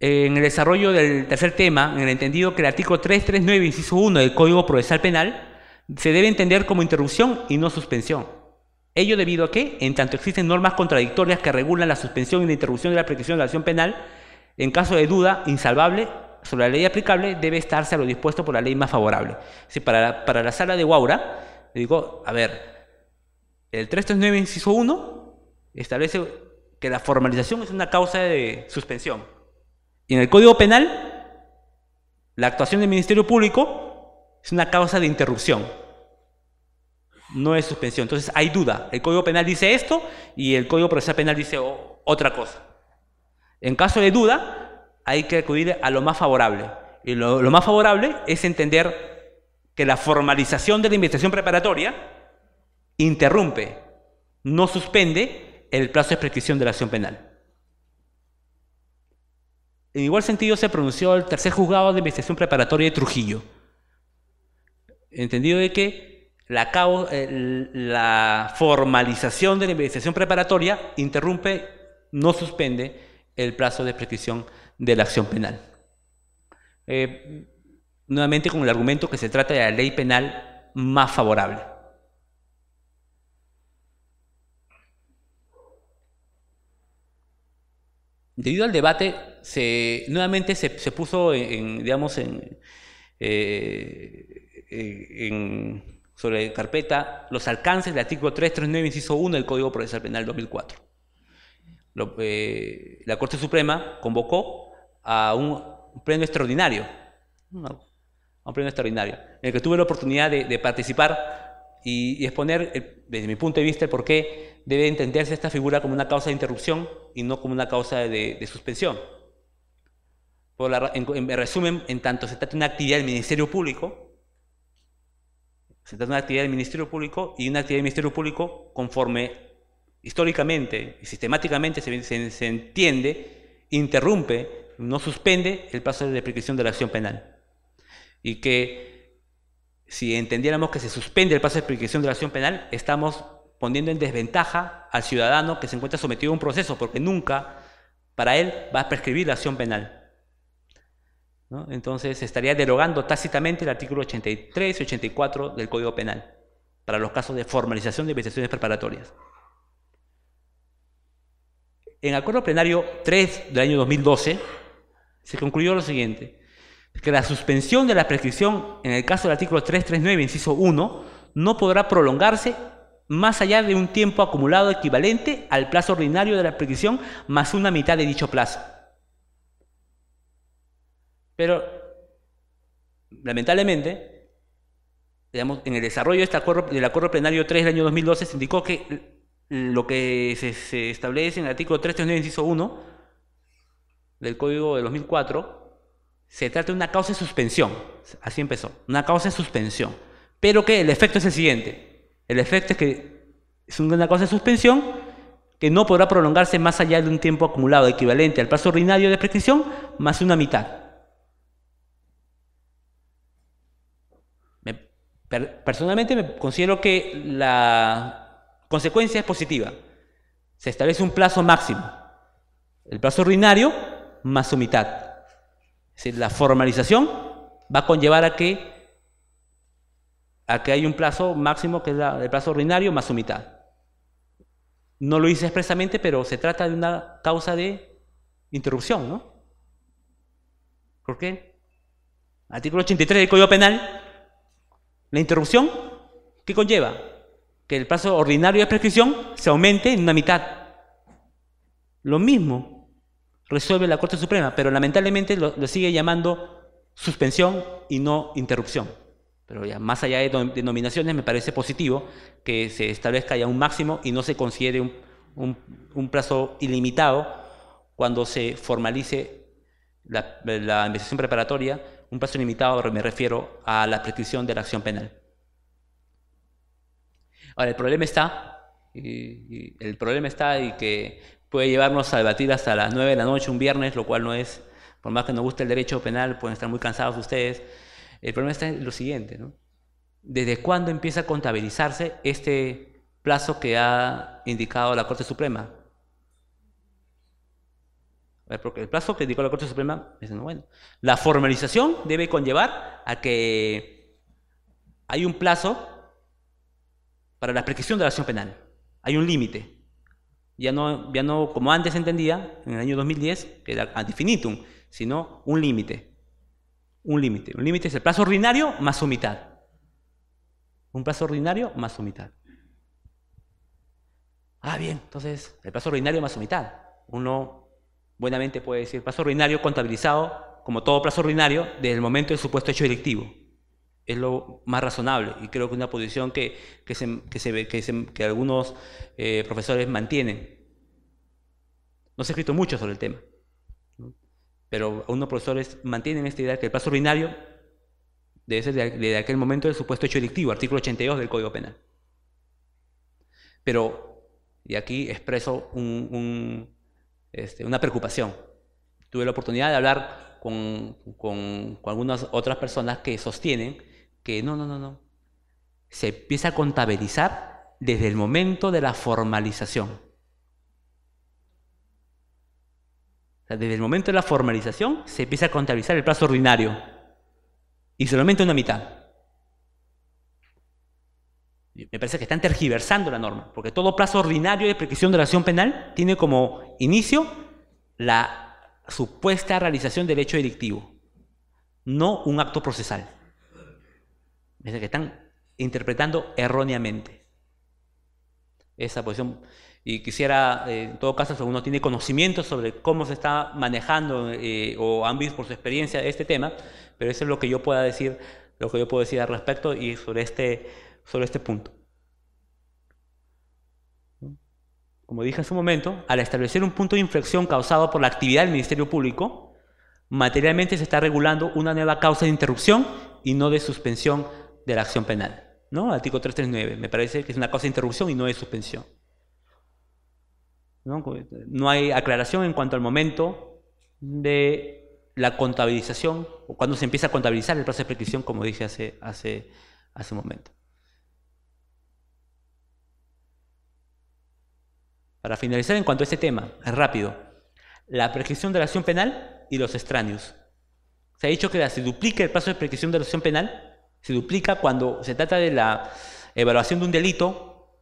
Speaker 1: en el desarrollo del tercer tema, en el entendido que el artículo 339, inciso 1 del Código Procesal Penal se debe entender como interrupción y no suspensión. Ello debido a que, en tanto existen normas contradictorias que regulan la suspensión y la interrupción de la pretensión de la acción penal en caso de duda insalvable sobre la ley aplicable debe estarse a lo dispuesto por la ley más favorable. Si para, para la sala de Guaura, le digo, a ver, el 339 inciso 1 establece que la formalización es una causa de suspensión. Y en el Código Penal, la actuación del Ministerio Público es una causa de interrupción. No es suspensión. Entonces hay duda. El Código Penal dice esto y el Código Procesal Penal dice otra cosa. En caso de duda, hay que acudir a lo más favorable. Y lo, más favorable es entender que la formalización de la investigación preparatoria interrumpe, no suspende el plazo de prescripción de la acción penal. En igual sentido se pronunció el tercer juzgado de investigación preparatoria de Trujillo, entendido de que la, la formalización de la investigación preparatoria interrumpe, no suspende el plazo de prescripción de la acción penal. Eh, nuevamente con el argumento que se trata de la ley penal más favorable. Debido al debate, se, nuevamente se, puso en, digamos, eh, en, sobre carpeta los alcances del artículo 339, inciso 1 del Código Procesal Penal 2004. Eh, la Corte Suprema convocó a un, pleno extraordinario, a un pleno extraordinario, en el que tuve la oportunidad de, participar y, exponer, eh, desde mi punto de vista, el por qué debe entenderse esta figura como una causa de interrupción y no como una causa de, suspensión. Por en, resumen, en tanto se trata de una actividad del Ministerio Público, se trata de una actividad del Ministerio Público y una actividad del Ministerio Público conforme históricamente y sistemáticamente se, se entiende, interrumpe no suspende el paso de prescripción de la acción penal. Y que si entendiéramos que se suspende el paso de prescripción de la acción penal, estamos poniendo en desventaja al ciudadano que se encuentra sometido a un proceso, porque nunca para él va a prescribir la acción penal. Entonces Entonces estaría derogando tácitamente el artículo 83 y 84 del Código Penal para los casos de formalización de investigaciones preparatorias. En acuerdo plenario 3 del año 2012, se concluyó lo siguiente, que la suspensión de la prescripción en el caso del artículo 339, inciso 1, no podrá prolongarse más allá de un tiempo acumulado equivalente al plazo ordinario de la prescripción más una mitad de dicho plazo. Pero, lamentablemente, en el desarrollo de este del acuerdo plenario 3 del año 2012 se indicó que lo que se, se establece en el artículo 339, inciso 1, del Código de 2004, se trata de una causa de suspensión. Así empezó, una causa de suspensión. Pero que el efecto es el siguiente. El efecto es que es una causa de suspensión que no podrá prolongarse más allá de un tiempo acumulado equivalente al plazo ordinario de prescripción más una mitad. personalmente me considero que la consecuencia es positiva. Se establece un plazo máximo. El plazo ordinario más su mitad. Es decir, la formalización va a conllevar a que, a que hay un plazo máximo que es el plazo ordinario más su mitad. No lo hice expresamente, pero se trata de una causa de interrupción, ¿no? ¿Por qué? Artículo 83 del Código Penal, la interrupción, ¿qué conlleva? Que el plazo ordinario de prescripción se aumente en una mitad. Lo mismo resuelve la Corte Suprema, pero lamentablemente lo, sigue llamando suspensión y no interrupción. Pero ya más allá de denominaciones me parece positivo que se establezca ya un máximo y no se considere un, plazo ilimitado cuando se formalice la, investigación preparatoria. Un plazo ilimitado me refiero a la prescripción de la acción penal. Ahora, el problema está, el problema está y que puede llevarnos a debatir hasta las 9 de la noche un viernes, lo cual no es, por más que nos guste el derecho penal, pueden estar muy cansados ustedes. El problema está en lo siguiente, ¿no? ¿Desde cuándo empieza a contabilizarse este plazo que ha indicado la Corte Suprema? Porque el plazo que indicó la Corte Suprema es bueno. La formalización debe conllevar a que hay un plazo para la prescripción de la acción penal. Hay un límite ya no, como antes entendía, en el año 2010, que era ad infinitum, sino un límite. Un límite. Un límite es el plazo ordinario más su mitad. Un plazo ordinario más su mitad. Ah, bien, entonces, el plazo ordinario más su mitad. Uno buenamente puede decir plazo ordinario contabilizado, como todo plazo ordinario, desde el momento del supuesto hecho directivo es lo más razonable y creo que es una posición que, se, que, que, algunos eh, profesores mantienen. No se ha escrito mucho sobre el tema, pero algunos profesores mantienen esta idea que el plazo ordinario debe ser de, aquel momento del supuesto hecho delictivo, artículo 82 del Código Penal. Pero, y aquí expreso este, una preocupación. Tuve la oportunidad de hablar con algunas otras personas que sostienen que no, no, no, no. Se empieza a contabilizar desde el momento de la formalización. desde el momento de la formalización se empieza a contabilizar el plazo ordinario y solamente una mitad. Me parece que están tergiversando la norma, porque todo plazo ordinario de prescripción de la acción penal tiene como inicio la supuesta realización del hecho delictivo, no un acto procesal que están interpretando erróneamente esa posición. Y quisiera, eh, en todo caso, si uno tiene conocimiento sobre cómo se está manejando eh, o han visto por su experiencia este tema, pero eso es lo que yo pueda decir, lo que yo puedo decir al respecto y sobre este, sobre este punto. Como dije en su momento, al establecer un punto de inflexión causado por la actividad del Ministerio Público, materialmente se está regulando una nueva causa de interrupción y no de suspensión de la acción penal. ¿no? Artículo 339. Me parece que es una causa de interrupción y no de suspensión. ¿No? hay aclaración en cuanto al momento de la contabilización o cuando se empieza a contabilizar el plazo de prescripción, como dije hace, hace, hace un momento. Para finalizar en cuanto a este tema, es rápido. La prescripción de la acción penal y los extraños. Se ha dicho que se duplica el plazo de prescripción de la acción penal se duplica cuando se trata de la evaluación de un delito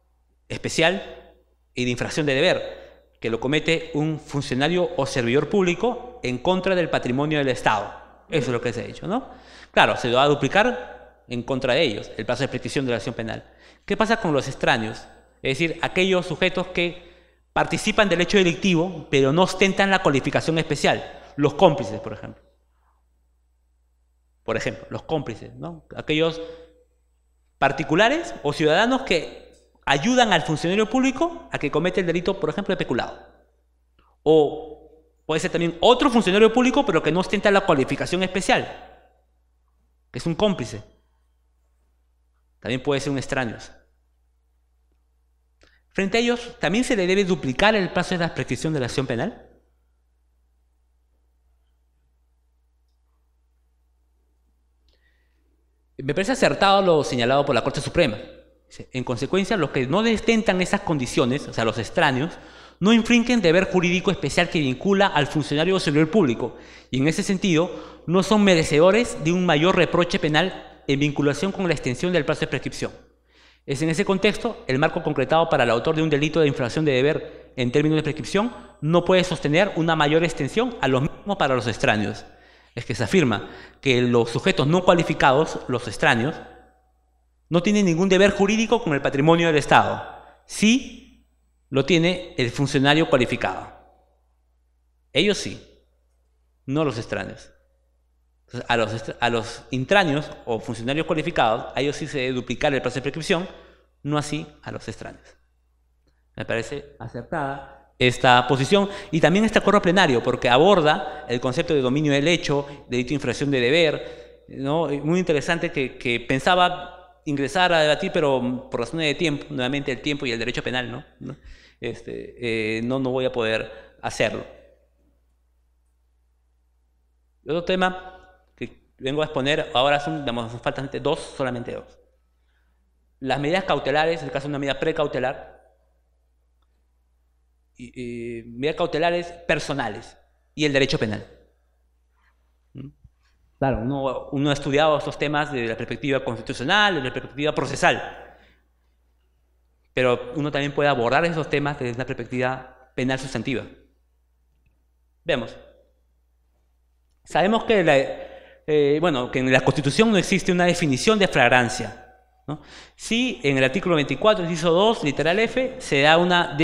Speaker 1: especial y de infracción de deber, que lo comete un funcionario o servidor público en contra del patrimonio del Estado. Eso es lo que se ha hecho, ¿no? Claro, se va a duplicar en contra de ellos, el plazo de prescripción de la acción penal. ¿Qué pasa con los extraños? Es decir, aquellos sujetos que participan del hecho delictivo, pero no ostentan la cualificación especial, los cómplices, por ejemplo. Por ejemplo, los cómplices, Aquellos particulares o ciudadanos que ayudan al funcionario público a que comete el delito, por ejemplo, de peculado. O puede ser también otro funcionario público, pero que no ostenta la cualificación especial, que es un cómplice. También puede ser un extraño. Frente a ellos, también se le debe duplicar el plazo de la prescripción de la acción penal. Me parece acertado lo señalado por la Corte Suprema. En consecuencia, los que no detentan esas condiciones, o sea, los extraños, no infringen deber jurídico especial que vincula al funcionario o servidor público, y en ese sentido no son merecedores de un mayor reproche penal en vinculación con la extensión del plazo de prescripción. Es en ese contexto el marco concretado para el autor de un delito de infracción de deber en términos de prescripción no puede sostener una mayor extensión a lo mismo para los extraños es que se afirma que los sujetos no cualificados, los extraños, no tienen ningún deber jurídico con el patrimonio del Estado. Sí lo tiene el funcionario cualificado. Ellos sí, no los extraños. a, los, a los intraños o funcionarios cualificados, a ellos sí se debe duplicar el plazo de prescripción, no así a los extraños. Me parece acertada esta posición y también este acuerdo plenario porque aborda el concepto de dominio del hecho, delito de infracción de deber, ¿no? muy interesante que, pensaba ingresar a debatir pero por razones de tiempo, nuevamente el tiempo y el derecho penal, ¿no? ¿No? Este, eh, no, voy a poder hacerlo. El otro tema que vengo a exponer ahora son, digamos, faltan dos, solamente dos. Las medidas cautelares, en el caso de una medida precautelar, y medidas cautelares personales y el derecho penal. ¿Mm? Claro, uno, ha estudiado estos temas desde la perspectiva constitucional, desde la perspectiva procesal, pero uno también puede abordar esos temas desde una perspectiva penal sustantiva. Vemos. Sabemos que, eh, bueno, que en la Constitución no existe una definición de flagrancia si en el artículo 24, inciso 2, literal F, se da una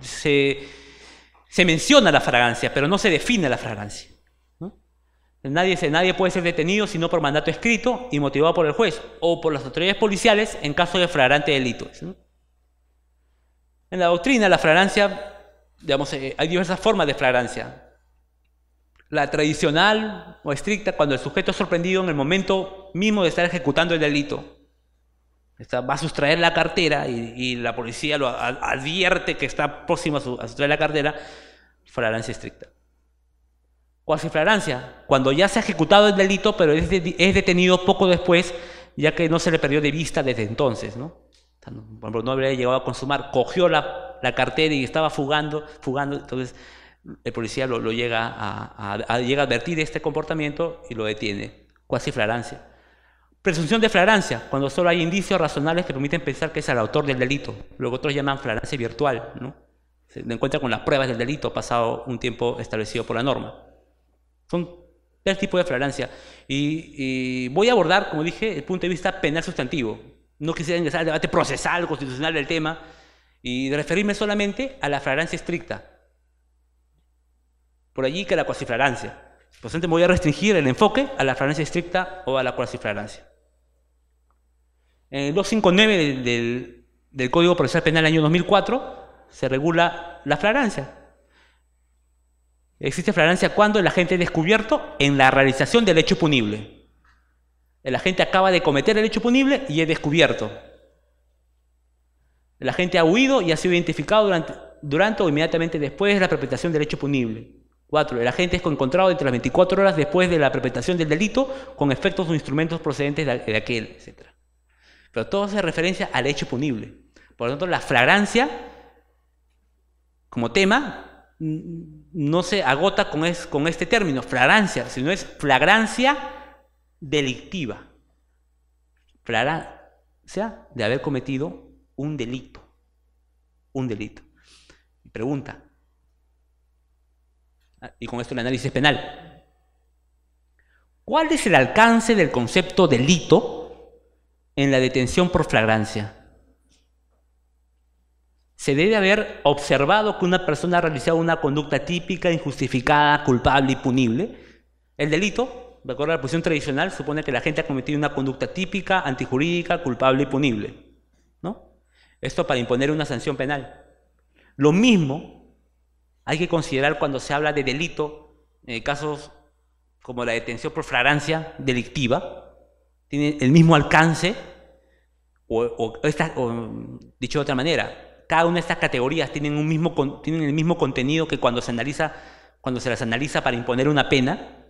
Speaker 1: se, menciona la fragancia, pero no se define la fragancia. Nadie, nadie puede ser detenido sino por mandato escrito y motivado por el juez o por las autoridades policiales en caso de flagrante delito. En la doctrina, la fragancia, digamos, eh, hay diversas formas de fragancia. La tradicional o estricta, cuando el sujeto es sorprendido en el momento mismo de estar ejecutando el delito va a sustraer la cartera y, la policía lo advierte que está próximo a, sustraer la cartera, flagrancia estricta. cuasi es flagrancia? Cuando ya se ha ejecutado el delito, pero es, detenido poco después, ya que no se le perdió de vista desde entonces, ¿no? Por no, habría llegado a consumar, cogió la, la, cartera y estaba fugando, fugando, entonces el policía lo, llega, a, a, llega advertir este comportamiento y lo detiene. cuasi flarancia. flagrancia? Presunción de flagrancia, cuando solo hay indicios razonables que permiten pensar que es el autor del delito, luego otros llaman flagrancia virtual, ¿no? Se encuentra con las pruebas del delito pasado un tiempo establecido por la norma. Son tres tipos de flagrancia. Y, voy a abordar, como dije, el punto de vista penal sustantivo. No quisiera ingresar al debate procesal, constitucional del tema, y referirme solamente a la flagrancia estricta. Por allí que la flagrancia. Por me voy a restringir el enfoque a la flagrancia estricta o a la flagrancia. Eh, el 259 del, Código Procesal Penal del año 2004 se regula la flagrancia. Existe flagrancia cuando el agente es descubierto en la realización del hecho punible. El agente acaba de cometer el hecho punible y es descubierto. El agente ha huido y ha sido identificado durante, durante o inmediatamente después de la perpetración del hecho punible. Cuatro, El agente es encontrado entre las 24 horas después de la perpetración del delito con efectos o instrumentos procedentes de aquel, etc. Pero todo hace referencia al hecho punible. Por lo tanto, la flagrancia como tema no se agota con, este término, flagrancia, sino es flagrancia delictiva. Flagrancia de haber cometido un delito. Un delito. Pregunta. Ah, y con esto el análisis penal. ¿Cuál es el alcance del concepto delito en la detención por flagrancia. Se debe haber observado que una persona ha realizado una conducta típica, injustificada, culpable y punible. El delito, de acuerdo a la posición tradicional, supone que la gente ha cometido una conducta típica, antijurídica, culpable y punible. ¿no? Esto para imponer una sanción penal. Lo mismo hay que considerar cuando se habla de delito, en eh, casos como la detención por flagrancia delictiva, tiene el mismo alcance, o, dicho de otra manera, cada una de estas categorías tienen, un mismo, el mismo contenido que cuando se, analiza, cuando se las analiza para imponer una pena.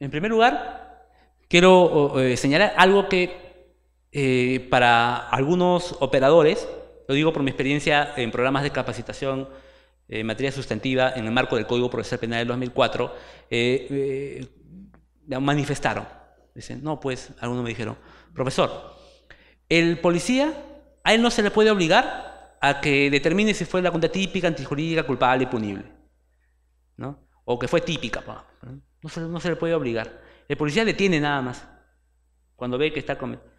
Speaker 1: En primer lugar, quiero eh, señalar algo que eh, para algunos operadores, lo digo por mi experiencia en programas de capacitación en eh, materia sustantiva en el marco del Código Procesal Penal del 2004, eh, eh, manifestaron. Dicen, no, pues, algunos me dijeron, profesor, el policía, a él no se le puede obligar a que determine si fue la cuenta típica, antijurídica, culpable y punible. ¿no? O que fue típica. No se, no se le puede obligar. El policía detiene nada más cuando ve que está cometiendo.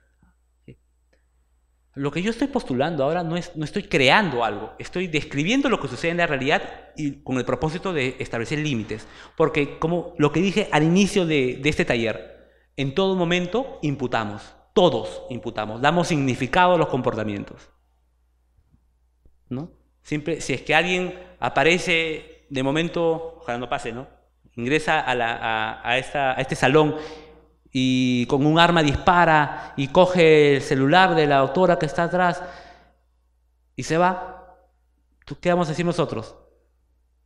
Speaker 1: Lo que yo estoy postulando ahora no, es, no estoy creando algo, estoy describiendo lo que sucede en la realidad y con el propósito de establecer límites. Porque como lo que dije al inicio de, este taller, en todo momento imputamos, todos imputamos, damos significado a los comportamientos. ¿No? si es que alguien aparece de momento, ojalá no pase, ¿no? Ingresa a, la, a este salón y con un arma dispara y coge el celular de la autora que está atrás y se va, qué vamos a decir nosotros?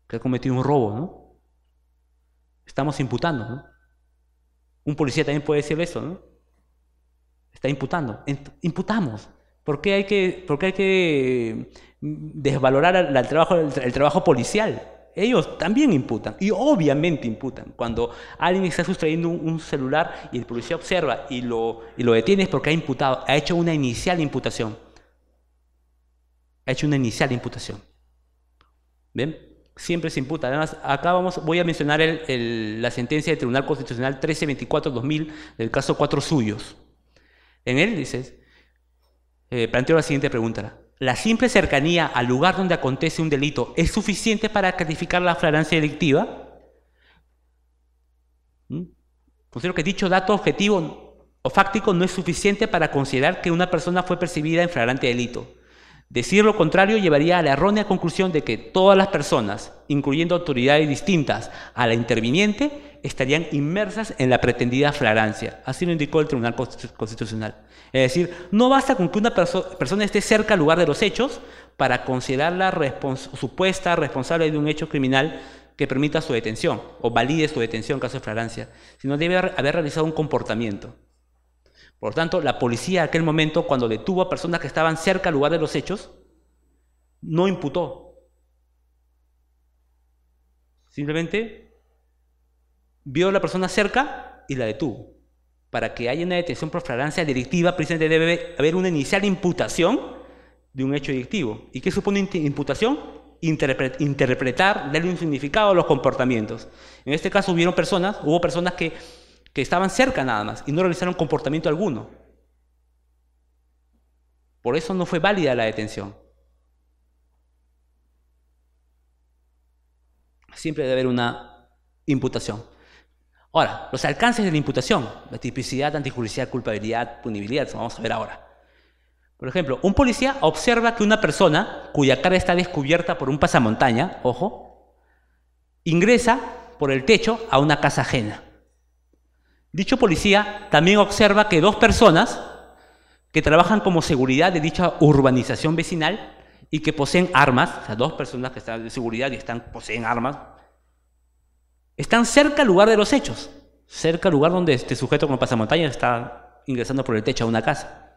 Speaker 1: Que ha cometido un robo, ¿no? Estamos imputando, ¿no? Un policía también puede decir eso, ¿no? Está imputando. Imputamos. ¿Por qué hay que, por qué hay que mm, desvalorar el trabajo, el trabajo policial? Ellos también imputan y obviamente imputan. Cuando alguien está sustrayendo un, celular y el policía observa y lo, lo detiene es porque ha imputado, ha hecho una inicial imputación. Ha hecho una inicial imputación. ¿Ven? Siempre se imputa. Además, acá vamos, voy a mencionar la sentencia del Tribunal Constitucional 1324-2000 del caso Cuatro Suyos. En él dices, eh, planteo la siguiente pregunta. La simple cercanía al lugar donde acontece un delito es suficiente para calificar la flagrancia delictiva. ¿Mm? Considero que dicho dato objetivo o fáctico no es suficiente para considerar que una persona fue percibida en flagrante delito. Decir lo contrario llevaría a la errónea conclusión de que todas las personas, incluyendo autoridades distintas a la interviniente, estarían inmersas en la pretendida flagrancia. Así lo indicó el Tribunal Constitucional. Es decir, no basta con que una persona esté cerca al lugar de los hechos para considerarla supuesta responsable de un hecho criminal que permita su detención o valide su detención en caso de flagrancia, sino debe haber realizado un comportamiento. Por tanto, la policía en aquel momento, cuando detuvo a personas que estaban cerca al lugar de los hechos, no imputó. Simplemente vio a la persona cerca y la detuvo. Para que haya una detención por flagrancia delictiva, precisamente debe haber una inicial imputación de un hecho delictivo. ¿Y qué supone imputación? interpretar, darle un significado a los comportamientos. En este caso hubieron personas, hubo personas que estaban cerca nada más y no realizaron comportamiento alguno. Por eso no fue válida la detención. Siempre debe haber una imputación. Ahora, los alcances de la imputación, la tipicidad, antijudicial, culpabilidad, punibilidad, vamos a ver ahora. Por ejemplo, un policía observa que una persona cuya cara está descubierta por un pasamontaña, ojo, ingresa por el techo a una casa ajena. Dicho policía también observa que dos personas que trabajan como seguridad de dicha urbanización vecinal y que poseen armas, o sea, dos personas que están de seguridad y están, poseen armas, están cerca al lugar de los hechos, cerca al lugar donde este sujeto con pasamontañas está ingresando por el techo a una casa.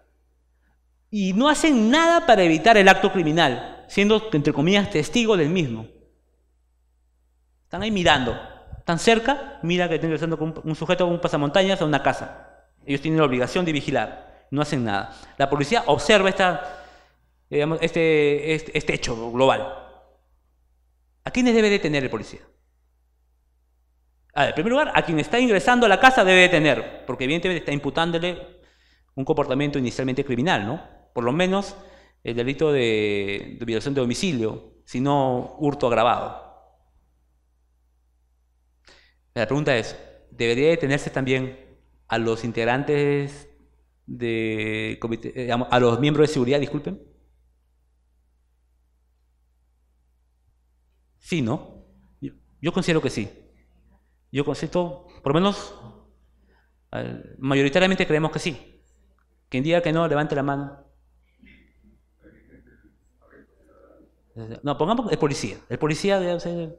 Speaker 1: Y no hacen nada para evitar el acto criminal, siendo, entre comillas, testigo del mismo. Están ahí mirando tan cerca, mira que está ingresando un sujeto con un pasamontañas a una casa. Ellos tienen la obligación de vigilar, no hacen nada. La policía observa eh, este, este, este, hecho global. ¿A quiénes debe detener el policía? Ah, en primer lugar, a quien está ingresando a la casa debe detener, porque evidentemente está imputándole un comportamiento inicialmente criminal, ¿no? Por lo menos el delito de, de violación de domicilio, si no hurto agravado. La pregunta es, ¿debería detenerse también a los integrantes de eh, a los miembros de seguridad, disculpen? Sí, ¿no? Yo considero que sí. Yo considero, por lo menos, mayoritariamente creemos que sí. Quien diga que no, levante la mano. No, pongamos el policía. El policía debe ser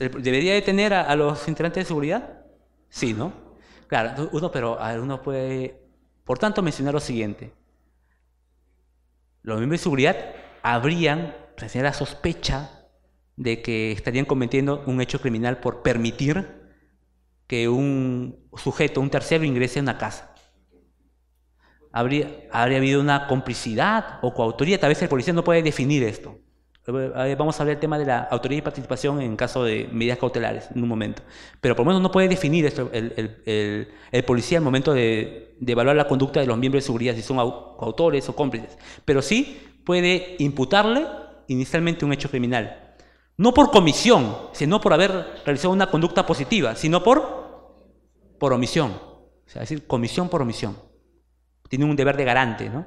Speaker 1: eh, ¿Debería detener a, los integrantes de seguridad? Sí, ¿no? Claro, uno, pero uno puede, por tanto, mencionar lo siguiente. Los miembros de seguridad habrían, pues, tener la sospecha de que estarían cometiendo un hecho criminal por permitir que un sujeto, un tercero, ingrese a una casa. Habría, habría habido una complicidad o coautoría, tal vez el policía no puede definir esto. Vamos a hablar del tema de la autoridad y participación en caso de medidas cautelares en un momento. Pero por lo menos no puede definir el, el, policía al momento de, evaluar la conducta de los miembros de seguridad, si son autores o cómplices. Pero sí puede imputarle inicialmente un hecho criminal. No por comisión, sino por haber realizado una conducta positiva, sino por, por omisión. O sea, es decir, comisión por omisión. Tiene un deber de garante, ¿no?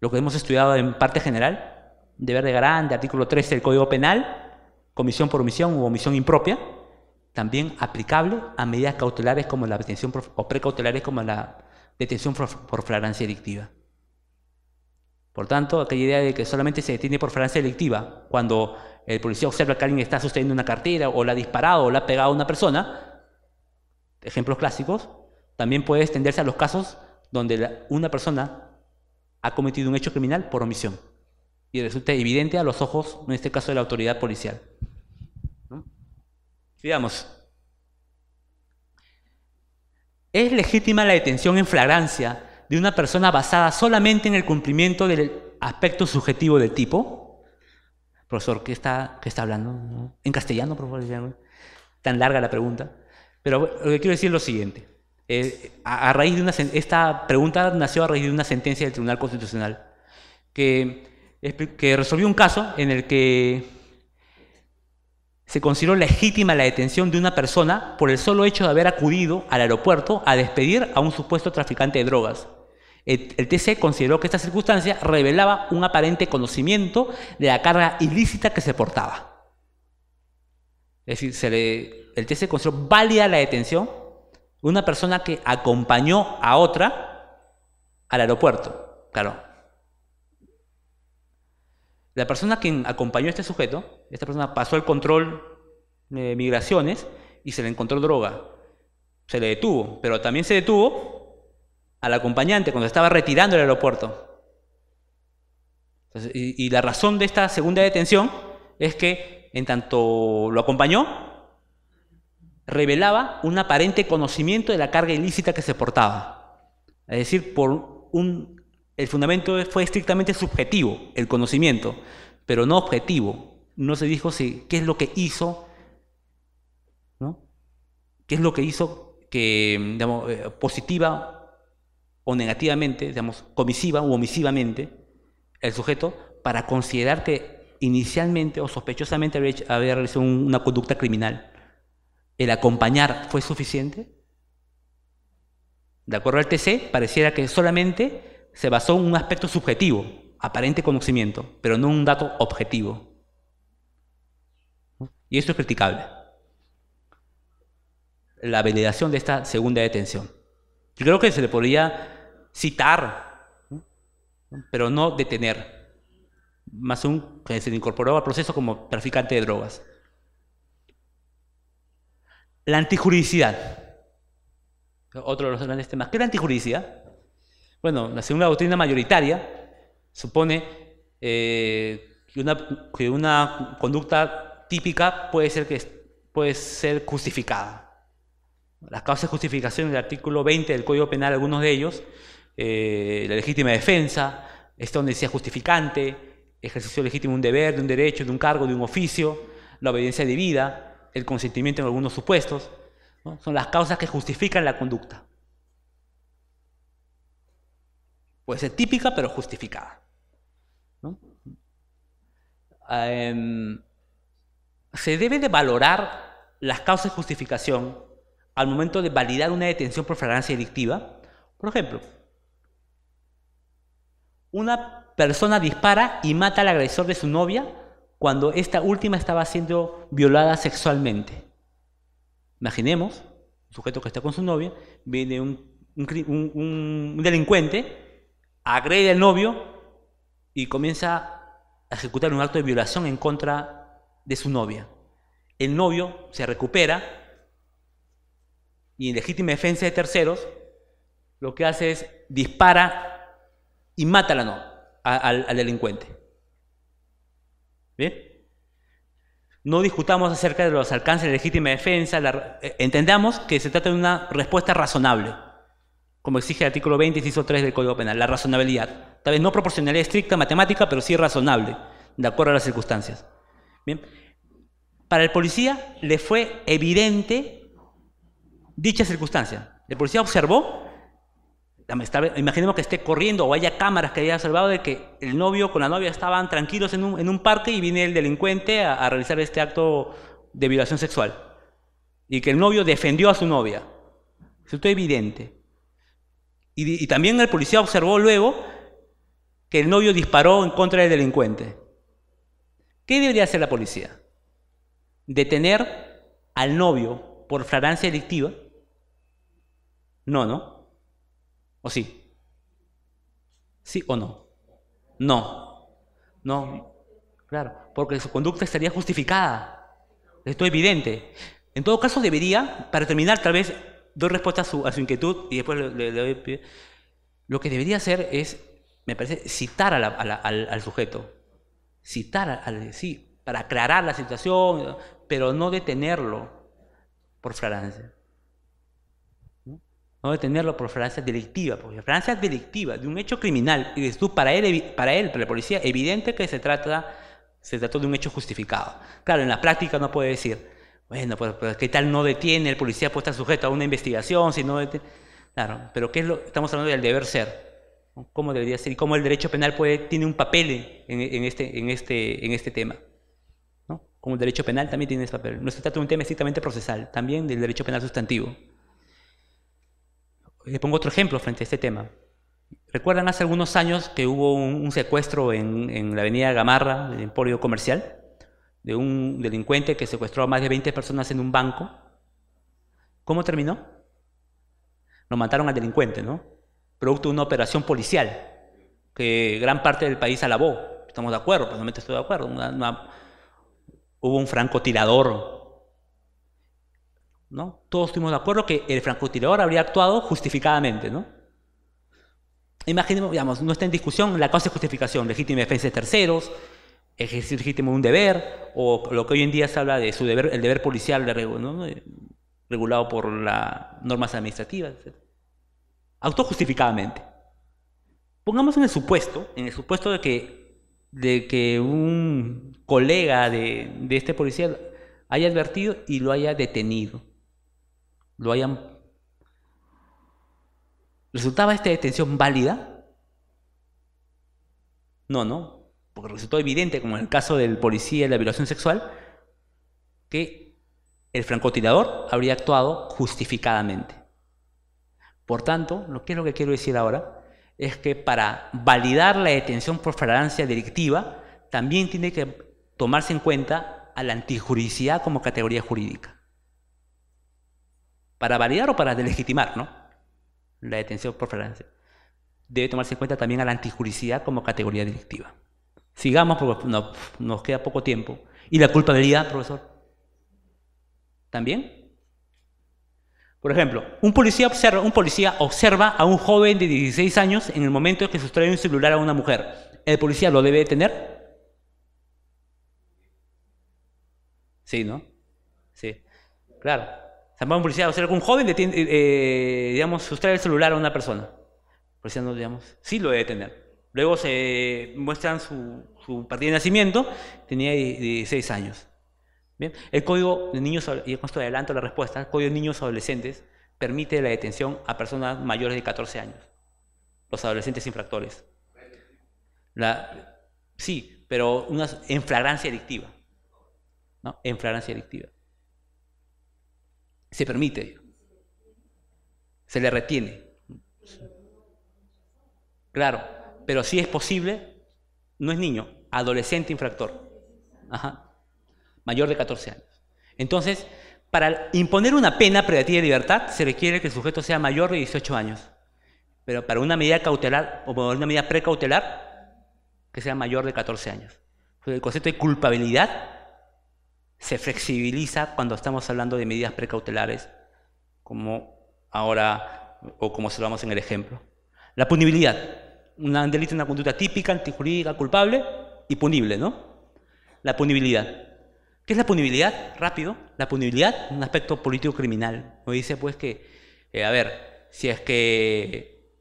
Speaker 1: Lo que hemos estudiado en parte general Deber de garante, artículo 13 del Código Penal, comisión por omisión u omisión impropia, también aplicable a medidas cautelares como la detención o precautelares como la detención por flagrancia delictiva. Por tanto, aquella idea de que solamente se detiene por flagrancia delictiva cuando el policía observa que alguien está sosteniendo una cartera o la ha disparado o la ha pegado a una persona, ejemplos clásicos, también puede extenderse a los casos donde una persona ha cometido un hecho criminal por omisión y resulta evidente a los ojos, en este caso de la autoridad policial. ¿No? Digamos, es legítima la detención en flagrancia de una persona basada solamente en el cumplimiento del aspecto subjetivo del tipo. Profesor, ¿qué está, está hablando? En castellano, por Tan larga la pregunta. Pero lo que quiero decir es lo siguiente. Eh, raíz de esta pregunta nació a raíz de una sentencia del Tribunal Constitucional que que resolvió un caso en el que se consideró legítima la detención de una persona por el solo hecho de haber acudido al aeropuerto a despedir a un supuesto traficante de drogas. E-, el, TC consideró que esta circunstancia revelaba un aparente conocimiento de la carga ilícita que se portaba. Es decir, el TC consideró válida la detención de una persona que acompañó a otra al aeropuerto. Claro, la persona quien acompañó a este sujeto, esta persona pasó el control de migraciones y se le encontró droga. Se le detuvo, pero también se detuvo al acompañante cuando estaba retirando el aeropuerto. y la razón de esta segunda detención es que en tanto lo acompañó, revelaba un aparente conocimiento de la carga ilícita que se portaba. Es decir, por un el fundamento fue estrictamente subjetivo, el conocimiento, pero no objetivo. No se dijo si, qué es lo que hizo, ¿no? ¿Qué es lo que hizo que, eh, positiva o negativamente, digamos, comisiva u omisivamente el sujeto para considerar que inicialmente o sospechosamente había realizado una conducta criminal? ¿El acompañar fue suficiente? De acuerdo al TC, pareciera que solamente se basó en un aspecto subjetivo, aparente conocimiento, pero no un dato objetivo. Y esto es criticable. La validación de esta segunda detención. Yo creo que se le podría citar, pero no detener. Más un que se le incorporó al proceso como traficante de drogas. La antijuridicidad. Otro de los grandes temas. ¿Qué es la antijuridicidad? Bueno, la segunda doctrina mayoritaria supone eh, que, una, conducta típica puede ser, justificada. Las causas de justificación del artículo 20 del Código Penal, algunos de ellos, eh, la legítima defensa, esta donde decía justificante, ejercicio legítimo de un deber, de un derecho, de un cargo, de un oficio, la obediencia debida, el consentimiento en algunos supuestos, son las causas que justifican la conducta. Puede ser típica, pero justificada. Em, se debe de valorar las causas de justificación al momento de validar una detención por fragancia delictiva. Por ejemplo, una persona dispara y mata al agresor de su novia cuando esta última estaba siendo violada sexualmente. Imaginemos, un sujeto que está con su novia, viene un delincuente agrede al novio y comienza a ejecutar un acto de violación en contra de su novia. El novio se recupera y en legítima defensa de terceros lo que hace es dispara y mata al, delincuente. No discutamos acerca de los alcances de legítima defensa, eh, entendamos que se trata de una respuesta razonable como exige el artículo 20, inciso 3 del Código Penal, la razonabilidad. Tal vez no proporcionalidad estricta matemática, pero sí razonable, de acuerdo a las circunstancias. Bien. Para el policía le fue evidente dicha circunstancia. El policía observó, imaginemos que esté corriendo o haya cámaras que haya observado de que el novio con la novia estaban tranquilos en un, parque y viene el delincuente a, realizar este acto de violación sexual. Y que el novio defendió a su novia. Esto es evidente. Y, también el policía observó luego que el novio disparó en contra del delincuente. ¿Qué debería hacer la policía? ¿Detener al novio por flagrancia delictiva? No, ¿no? ¿O sí? ¿Sí o no? No. No. Claro, porque su conducta estaría justificada. Esto es evidente. En todo caso, debería, para terminar, tal vez doy respuesta a su, inquietud y después le, Lo que debería hacer es, me parece, citar al, sujeto. Citar al, sí, para aclarar la situación, pero no detenerlo por fragancia. No detenerlo por fragancia delictiva, porque fragancia delictiva de un hecho criminal y tú para él, para él, para la policía, evidente que se trata, se trató de un hecho justificado. Claro, en la práctica no puede decir, bueno, pues, pues, ¿qué tal no detiene? El policía puede estar sujeto a una investigación, si no detiene. Claro, pero ¿qué es lo estamos hablando del deber ser? ¿Cómo debería ser? ¿Y cómo el derecho penal puede, tiene un papel en, este, en, este, en este tema? ¿no? Como el derecho penal también tiene ese papel. No se trata de un tema estrictamente procesal, también del derecho penal sustantivo. Le pongo otro ejemplo frente a este tema. ¿Recuerdan hace algunos años que hubo un, secuestro en, en, la avenida Gamarra, en el emporio comercial? de un delincuente que secuestró a más de 20 personas en un banco. ¿Cómo terminó? Lo mataron al delincuente, ¿no? Producto de una operación policial que gran parte del país alabó. Estamos de acuerdo, personalmente estoy de acuerdo. hubo un francotirador. ¿no? Todos estuvimos de acuerdo que el francotirador habría actuado justificadamente, ¿no? Imaginemos, digamos, no está en discusión la causa de justificación, legítima defensa de terceros, Ejercicio legítimo un deber, o lo que hoy en día se habla de su deber, el deber policial regulado por las normas administrativas, etc. Autojustificadamente. Pongamos en el supuesto, en el supuesto de que, de que un colega de, de este policía haya advertido y lo haya detenido. Lo hayan. ¿Resultaba esta detención válida? No, no porque resultó evidente, como en el caso del policía y la violación sexual, que el francotirador habría actuado justificadamente. Por tanto, lo que es lo que quiero decir ahora es que para validar la detención por fragancia delictiva, también tiene que tomarse en cuenta a la antijuricidad como categoría jurídica. Para validar o para delegitimar, ¿no? La detención por fragancia. Debe tomarse en cuenta también a la antijuricidad como categoría directiva. Sigamos porque nos queda poco tiempo. ¿Y la culpabilidad, profesor? ¿También? Por ejemplo, un policía, observa, un policía observa a un joven de 16 años en el momento en que sustrae un celular a una mujer. ¿El policía lo debe detener? Sí, ¿no? Sí, claro. un policía observa que un joven eh, digamos, sustrae el celular a una persona. El policía no, digamos, sí lo debe detener. Luego se muestran su, su partida de nacimiento, tenía 16 años. ¿Bien? El código de niños, y la respuesta, código niños adolescentes permite la detención a personas mayores de 14 años, los adolescentes infractores. La, sí, pero una, en flagrancia adictiva. ¿no? En flagrancia adictiva. Se permite. Se le retiene. Claro, pero sí es posible, no es niño, adolescente infractor, mayor de 14 años. Entonces, para imponer una pena privativa de libertad se requiere que el sujeto sea mayor de 18 años, pero para una medida cautelar o para una medida precautelar que sea mayor de 14 años. el concepto de culpabilidad se flexibiliza cuando estamos hablando de medidas precautelares, como ahora o como se lo en el ejemplo. La punibilidad un delito, una conducta típica, antijurídica, culpable y punible, ¿no? La punibilidad. ¿Qué es la punibilidad? Rápido. La punibilidad, un aspecto político criminal. Nos dice pues que, eh, a ver, si es que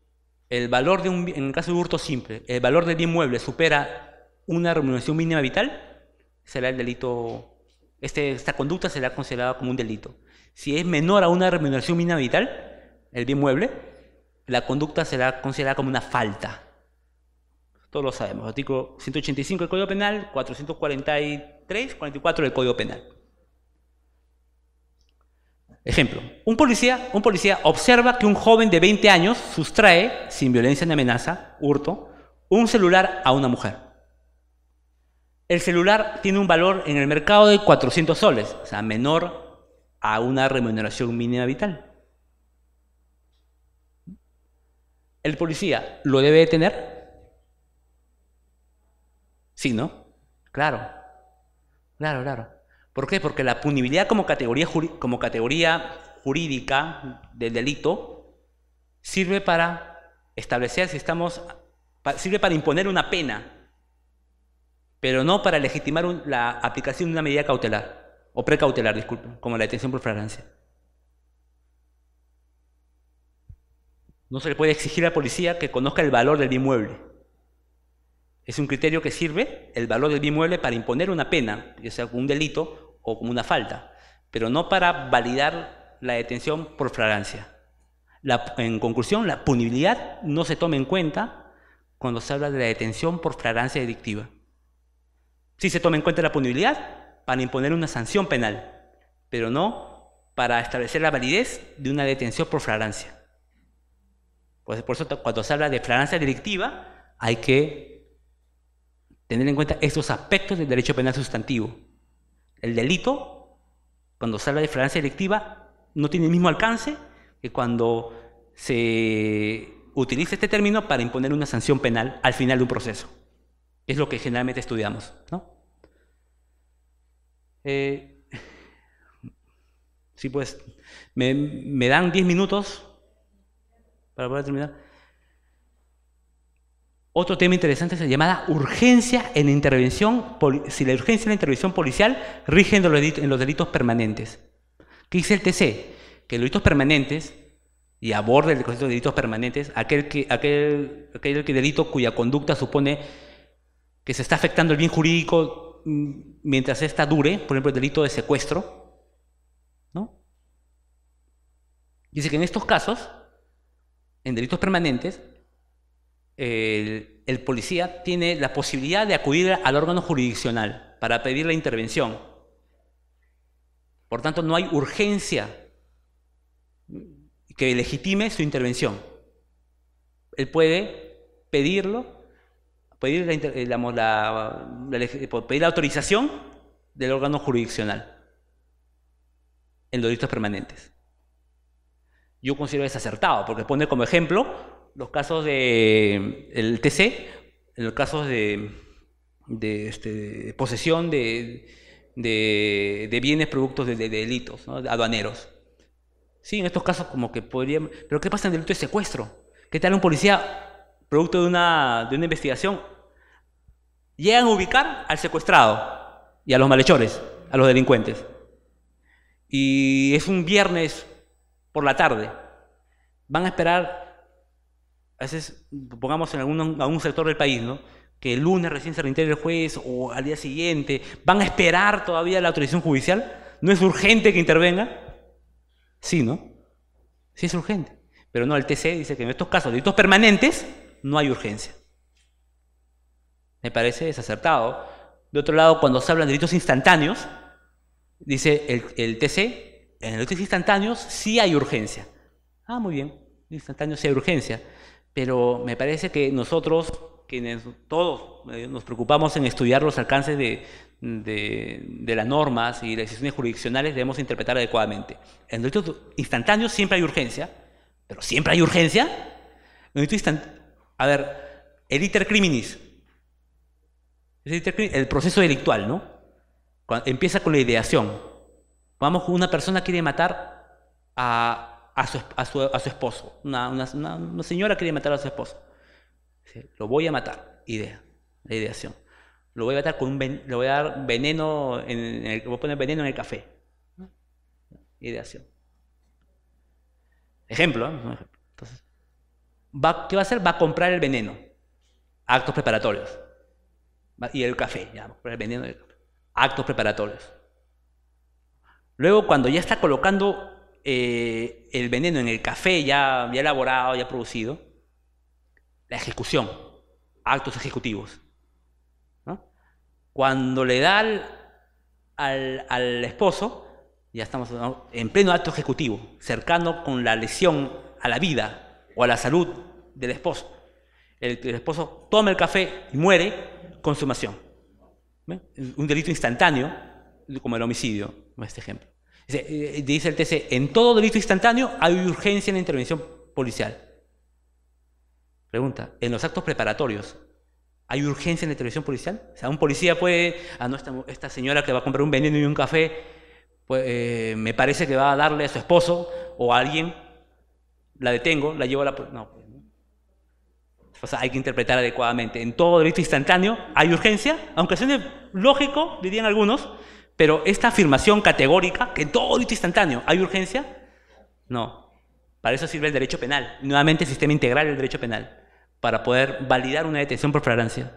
Speaker 1: el valor de un, en el caso de hurto simple, el valor del bien mueble supera una remuneración mínima vital, será el delito, este, esta conducta será considerada como un delito. Si es menor a una remuneración mínima vital, el bien mueble, la conducta será considerada como una falta. Todos lo sabemos. Artículo 185 del Código Penal, 443, 44 del Código Penal. Ejemplo, un policía, un policía observa que un joven de 20 años sustrae, sin violencia ni amenaza, hurto, un celular a una mujer. El celular tiene un valor en el mercado de 400 soles, o sea, menor a una remuneración mínima vital. ¿El policía lo debe detener? Sí, ¿no? Claro, claro, claro. ¿Por qué? Porque la punibilidad como categoría, como categoría jurídica del delito sirve para establecer si estamos, sirve para imponer una pena, pero no para legitimar la aplicación de una medida cautelar, o precautelar, disculpen, como la detención por fragancia. No se le puede exigir a la policía que conozca el valor del inmueble. Es un criterio que sirve el valor del inmueble para imponer una pena, ya sea un delito o como una falta, pero no para validar la detención por flagrancia. en conclusión, la punibilidad no se toma en cuenta cuando se habla de la detención por flagrancia delictiva. Sí se toma en cuenta la punibilidad para imponer una sanción penal, pero no para establecer la validez de una detención por flagrancia. Pues por eso cuando se habla de flagrancia delictiva hay que tener en cuenta estos aspectos del derecho penal sustantivo. El delito, cuando se habla de flagrancia delictiva, no tiene el mismo alcance que cuando se utiliza este término para imponer una sanción penal al final de un proceso. Es lo que generalmente estudiamos, eh, sí, pues me, me dan 10 minutos terminar. Otro tema interesante es la llamada urgencia en intervención, si la urgencia en la intervención policial rige en los delitos, permanentes. ¿Qué dice el TC? Que los delitos permanentes, y aborda el concepto de delitos permanentes, aquel, aquel, aquel delito cuya conducta supone que se está afectando el bien jurídico mm, mientras ésta dure, por ejemplo, el delito de secuestro, ¿no? Dice que en estos casos en delitos permanentes, el, policía tiene la posibilidad de acudir al órgano jurisdiccional para pedir la intervención. Por tanto, no hay urgencia que legitime su intervención. Él puede pedirlo, pedir la, eh, eh, pedir la autorización del órgano jurisdiccional en delitos permanentes yo considero desacertado, porque pone como ejemplo los casos de el TC, los casos de, de, este, posesión de, bienes productos de, delitos, aduaneros. Sí, en estos casos como que podrían... Pero ¿qué pasa en delito de secuestro? ¿Qué tal un policía, producto de una, de una investigación, llegan a ubicar al secuestrado y a los malhechores, a los delincuentes? Y es un viernes por la tarde. Van a esperar, a veces, pongamos en algún, sector del país, ¿no? que el lunes recién se reintegre el juez o al día siguiente, ¿van a esperar todavía la autorización judicial? ¿No es urgente que intervenga? Sí, ¿no? Sí es urgente. Pero no, el TC dice que en estos casos, delitos permanentes, no hay urgencia. Me parece desacertado. De otro lado, cuando se hablan de delitos instantáneos, dice el, el TC, en los instantáneos sí hay urgencia. Ah, muy bien, instantáneos sí hay urgencia, pero me parece que nosotros, quienes todos eh, nos preocupamos en estudiar los alcances de, las normas y las decisiones jurisdiccionales, debemos interpretar adecuadamente. En los derechos instantáneos siempre hay urgencia, pero siempre hay urgencia. En los A ver, el iter criminis, el proceso delictual, ¿no? empieza con la ideación Vamos, una persona quiere matar a, a, su, esposo. Una, señora quiere matar a su esposo. lo voy a matar. Idea, la ideación. Lo voy a matar con un lo voy a dar veneno, en el, voy a poner veneno en el café. Ideación. ¿eh? Ejemplo, Entonces, va, ¿qué va a hacer? Va a comprar el veneno. Actos preparatorios. Y el café, ya, Actos preparatorios. Luego, cuando ya está colocando eh, el veneno en el café ya, elaborado, ya producido, la ejecución, actos ejecutivos. Cuando le da al, esposo, ya estamos en pleno acto ejecutivo, cercano con la lesión a la vida o a la salud del esposo. El, esposo toma el café y muere, consumación. Un delito instantáneo como el homicidio este ejemplo. Dice, eh, el TC, en todo delito instantáneo hay urgencia en la intervención policial. Pregunta, ¿en los actos preparatorios hay urgencia en la intervención policial? O sea, un policía puede, a ah, no esta señora que va a comprar un veneno y un café, pues, eh, me parece que va a darle a su esposo o a alguien, la detengo, la llevo a la... No, hay que interpretar adecuadamente. En todo delito instantáneo hay urgencia, aunque sea lógico, dirían algunos, pero esta afirmación categórica, que todo es instantáneo, ¿hay urgencia? No. Para eso sirve el derecho penal. Nuevamente, el sistema integral del derecho penal, para poder validar una detención por flagrancia.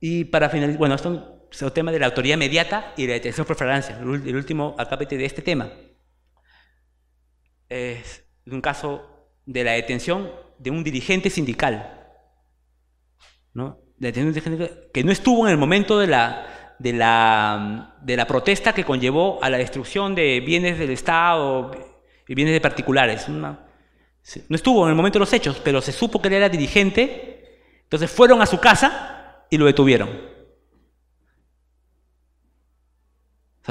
Speaker 1: Y para finalizar, bueno, esto es un tema de la autoridad inmediata y la detención por flagrancia, el último acápite de este tema. Es un caso de la detención de un dirigente sindical, ¿no? detención de un dirigente que no estuvo en el momento de la, Mm, de la, protesta que conllevó a la destrucción de bienes del Estado y bienes de particulares. no estuvo en el momento de los hechos, pero se supo que él era dirigente, entonces fueron a su casa y lo detuvieron.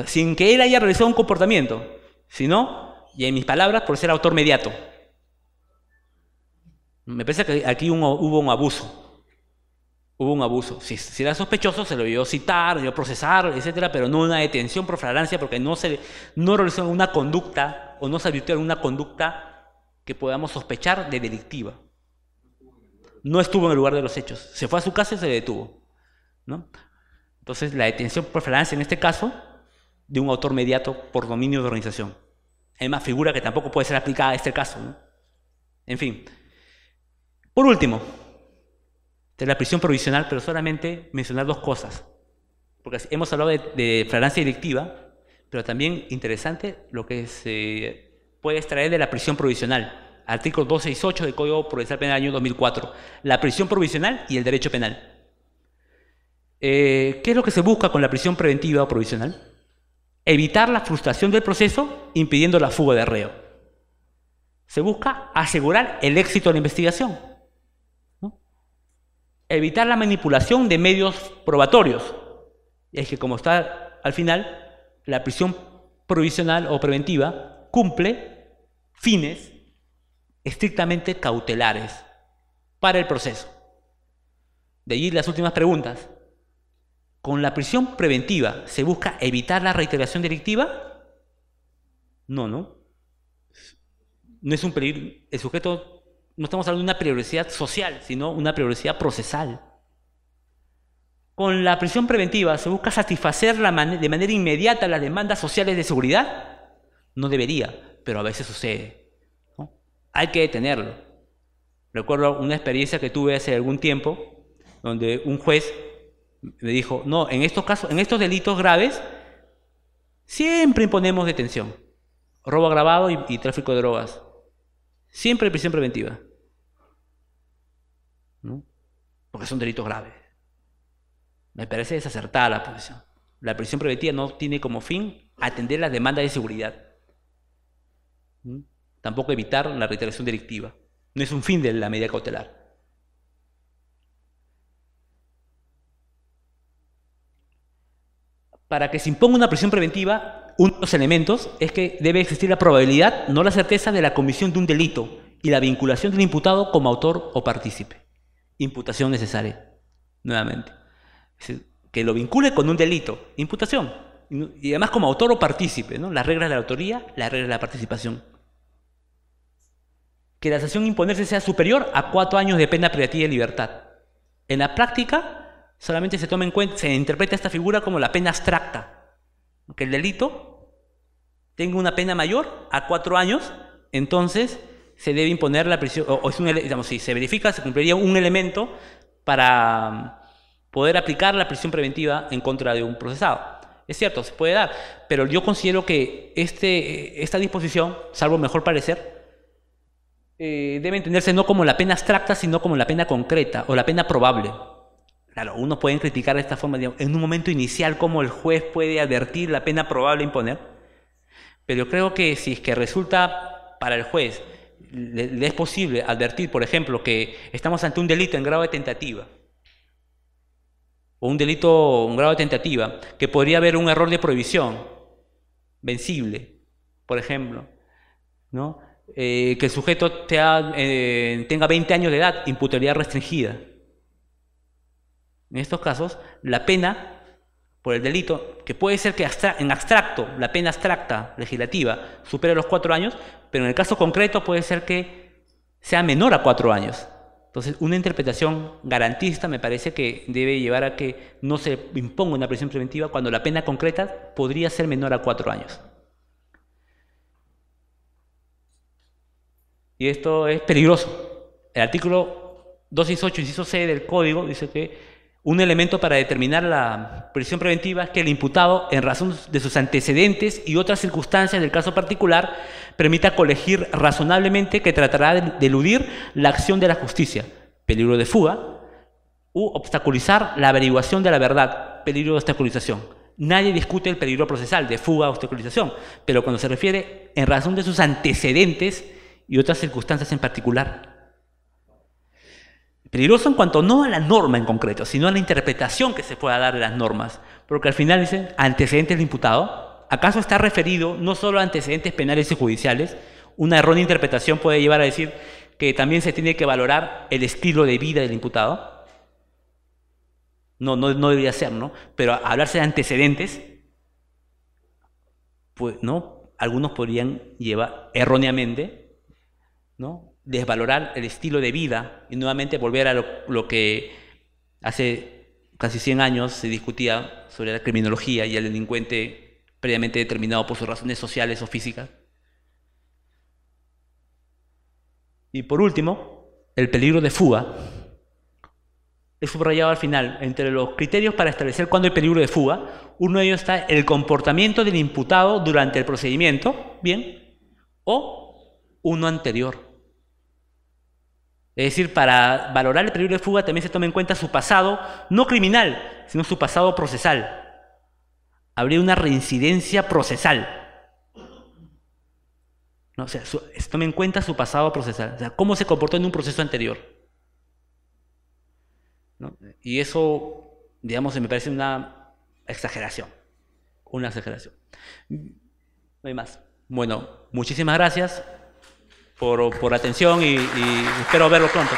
Speaker 1: sin que él haya realizado un comportamiento, sino, y en mis palabras, por ser autor mediato. Me parece que aquí hubo un abuso hubo un abuso. Si, si, era sospechoso, se lo dio citar, dio procesar, etcétera, pero no una detención por flagrancia porque no se no realizó una conducta o no se advirtió alguna conducta que podamos sospechar de delictiva. No estuvo en el lugar de los hechos. Se fue a su casa y se detuvo. ¿no? Entonces, la detención por flagrancia en este caso de un autor mediato por dominio de organización. Es más, figura que tampoco puede ser aplicada a este caso. En fin. Por último, de la prisión provisional, pero solamente mencionar dos cosas. Porque hemos hablado de, fragancia directiva pero también interesante lo que se eh, puede extraer de la prisión provisional. Artículo 268 del Código Procesal Penal del año 2004. La prisión provisional y el derecho penal. Eh, ¿Qué es lo que se busca con la prisión preventiva o provisional? Evitar la frustración del proceso impidiendo la fuga de arreo Se busca asegurar el éxito de la investigación evitar la manipulación de medios probatorios. Es que como está al final, la prisión provisional o preventiva cumple fines estrictamente cautelares para el proceso. De allí las últimas preguntas. ¿Con la prisión preventiva se busca evitar la reiteración delictiva? No, no. No es un peligro. El sujeto no estamos hablando de una prioridad social, sino una prioridad procesal. Con la prisión preventiva se busca satisfacer de manera inmediata las demandas sociales de seguridad. No debería, pero a veces sucede. Hay que detenerlo. Recuerdo una experiencia que tuve hace algún tiempo, donde un juez me dijo, no, en estos casos, en estos delitos graves, siempre imponemos detención. Robo agravado y tráfico de drogas. Siempre prisión preventiva. ¿No? Porque son delitos graves. Me parece desacertada la posición. La prisión preventiva no tiene como fin atender las demandas de seguridad. Tampoco evitar la reiteración delictiva. No es un fin de la medida cautelar. Para que se imponga una prisión preventiva, uno de los elementos es que debe existir la probabilidad, no la certeza, de la comisión de un delito y la vinculación del imputado como autor o partícipe. Imputación necesaria, nuevamente. que lo vincule con un delito, imputación. Y además como autor o partícipe, ¿no? Las reglas de la autoría, las reglas de la participación. Que la sanción imponerse sea superior a cuatro años de pena privativa de libertad. En la práctica, solamente se toma en cuenta, se interpreta esta figura como la pena abstracta, que el delito tenga una pena mayor a cuatro años, entonces se debe imponer la prisión, o, es digamos, si se verifica, se cumpliría un elemento para mm, poder aplicar la prisión preventiva en contra de un procesado. Es cierto, se puede dar, pero yo considero que este, esta disposición, salvo mejor parecer, eh, debe entenderse no como la pena abstracta, sino como la pena concreta o la pena probable. Claro, unos pueden criticar de esta forma, en un momento inicial, cómo el juez puede advertir la pena probable imponer. Pero yo creo que si es que resulta para el juez, le, es posible advertir, por ejemplo, que estamos ante un delito en grado de tentativa, o un delito en grado de tentativa, que podría haber un error de prohibición vencible, por ejemplo, ¿no? Eh, que el sujeto eh, tenga 20 años de edad, imputabilidad restringida en estos casos, la pena por el delito, que puede ser que en abstracto, la pena abstracta legislativa supere los cuatro años, pero en el caso concreto puede ser que sea menor a cuatro años. Entonces, una interpretación garantista me parece que debe llevar a que no se imponga una prisión preventiva cuando la pena concreta podría ser menor a cuatro años. Y esto es peligroso. El artículo 268, inciso C del código dice que un elemento para determinar la prisión preventiva es que el imputado, en razón de sus antecedentes y otras circunstancias del caso particular, permita colegir razonablemente que tratará de eludir la acción de la justicia, peligro de fuga, u obstaculizar la averiguación de la verdad, peligro de obstaculización. Nadie discute el peligro procesal de fuga o obstaculización, pero cuando se refiere en razón de sus antecedentes y otras circunstancias en particular, peligroso en cuanto no a la norma en concreto, sino a la interpretación que se pueda dar de las normas. Porque al final dicen antecedentes del imputado. ¿Acaso está referido no solo a antecedentes penales y judiciales? Una errónea interpretación puede llevar a decir que también se tiene que valorar el estilo de vida del imputado. No, no, no debería ser, ¿no? Pero hablarse de antecedentes, pues, ¿no? Algunos podrían llevar erróneamente, ¿no? desvalorar el estilo de vida y nuevamente volver a lo, que hace casi 100 años se discutía sobre la criminología y el delincuente previamente determinado por sus razones sociales o físicas. Y por último, el peligro de fuga es subrayado al final. Entre los criterios para establecer cuándo hay peligro de fuga, uno de ellos está el comportamiento del imputado durante el procedimiento, bien, o uno anterior. Es decir, para valorar el peligro de fuga también se toma en cuenta su pasado, no criminal, sino su pasado procesal. Habría una reincidencia procesal. No, o sea, se toma en cuenta su pasado procesal, o sea, cómo se comportó en un proceso anterior. Y eso, digamos, me parece una exageración. Una exageración. No hay más. Bueno, muchísimas gracias por, por atención y, y espero verlo pronto.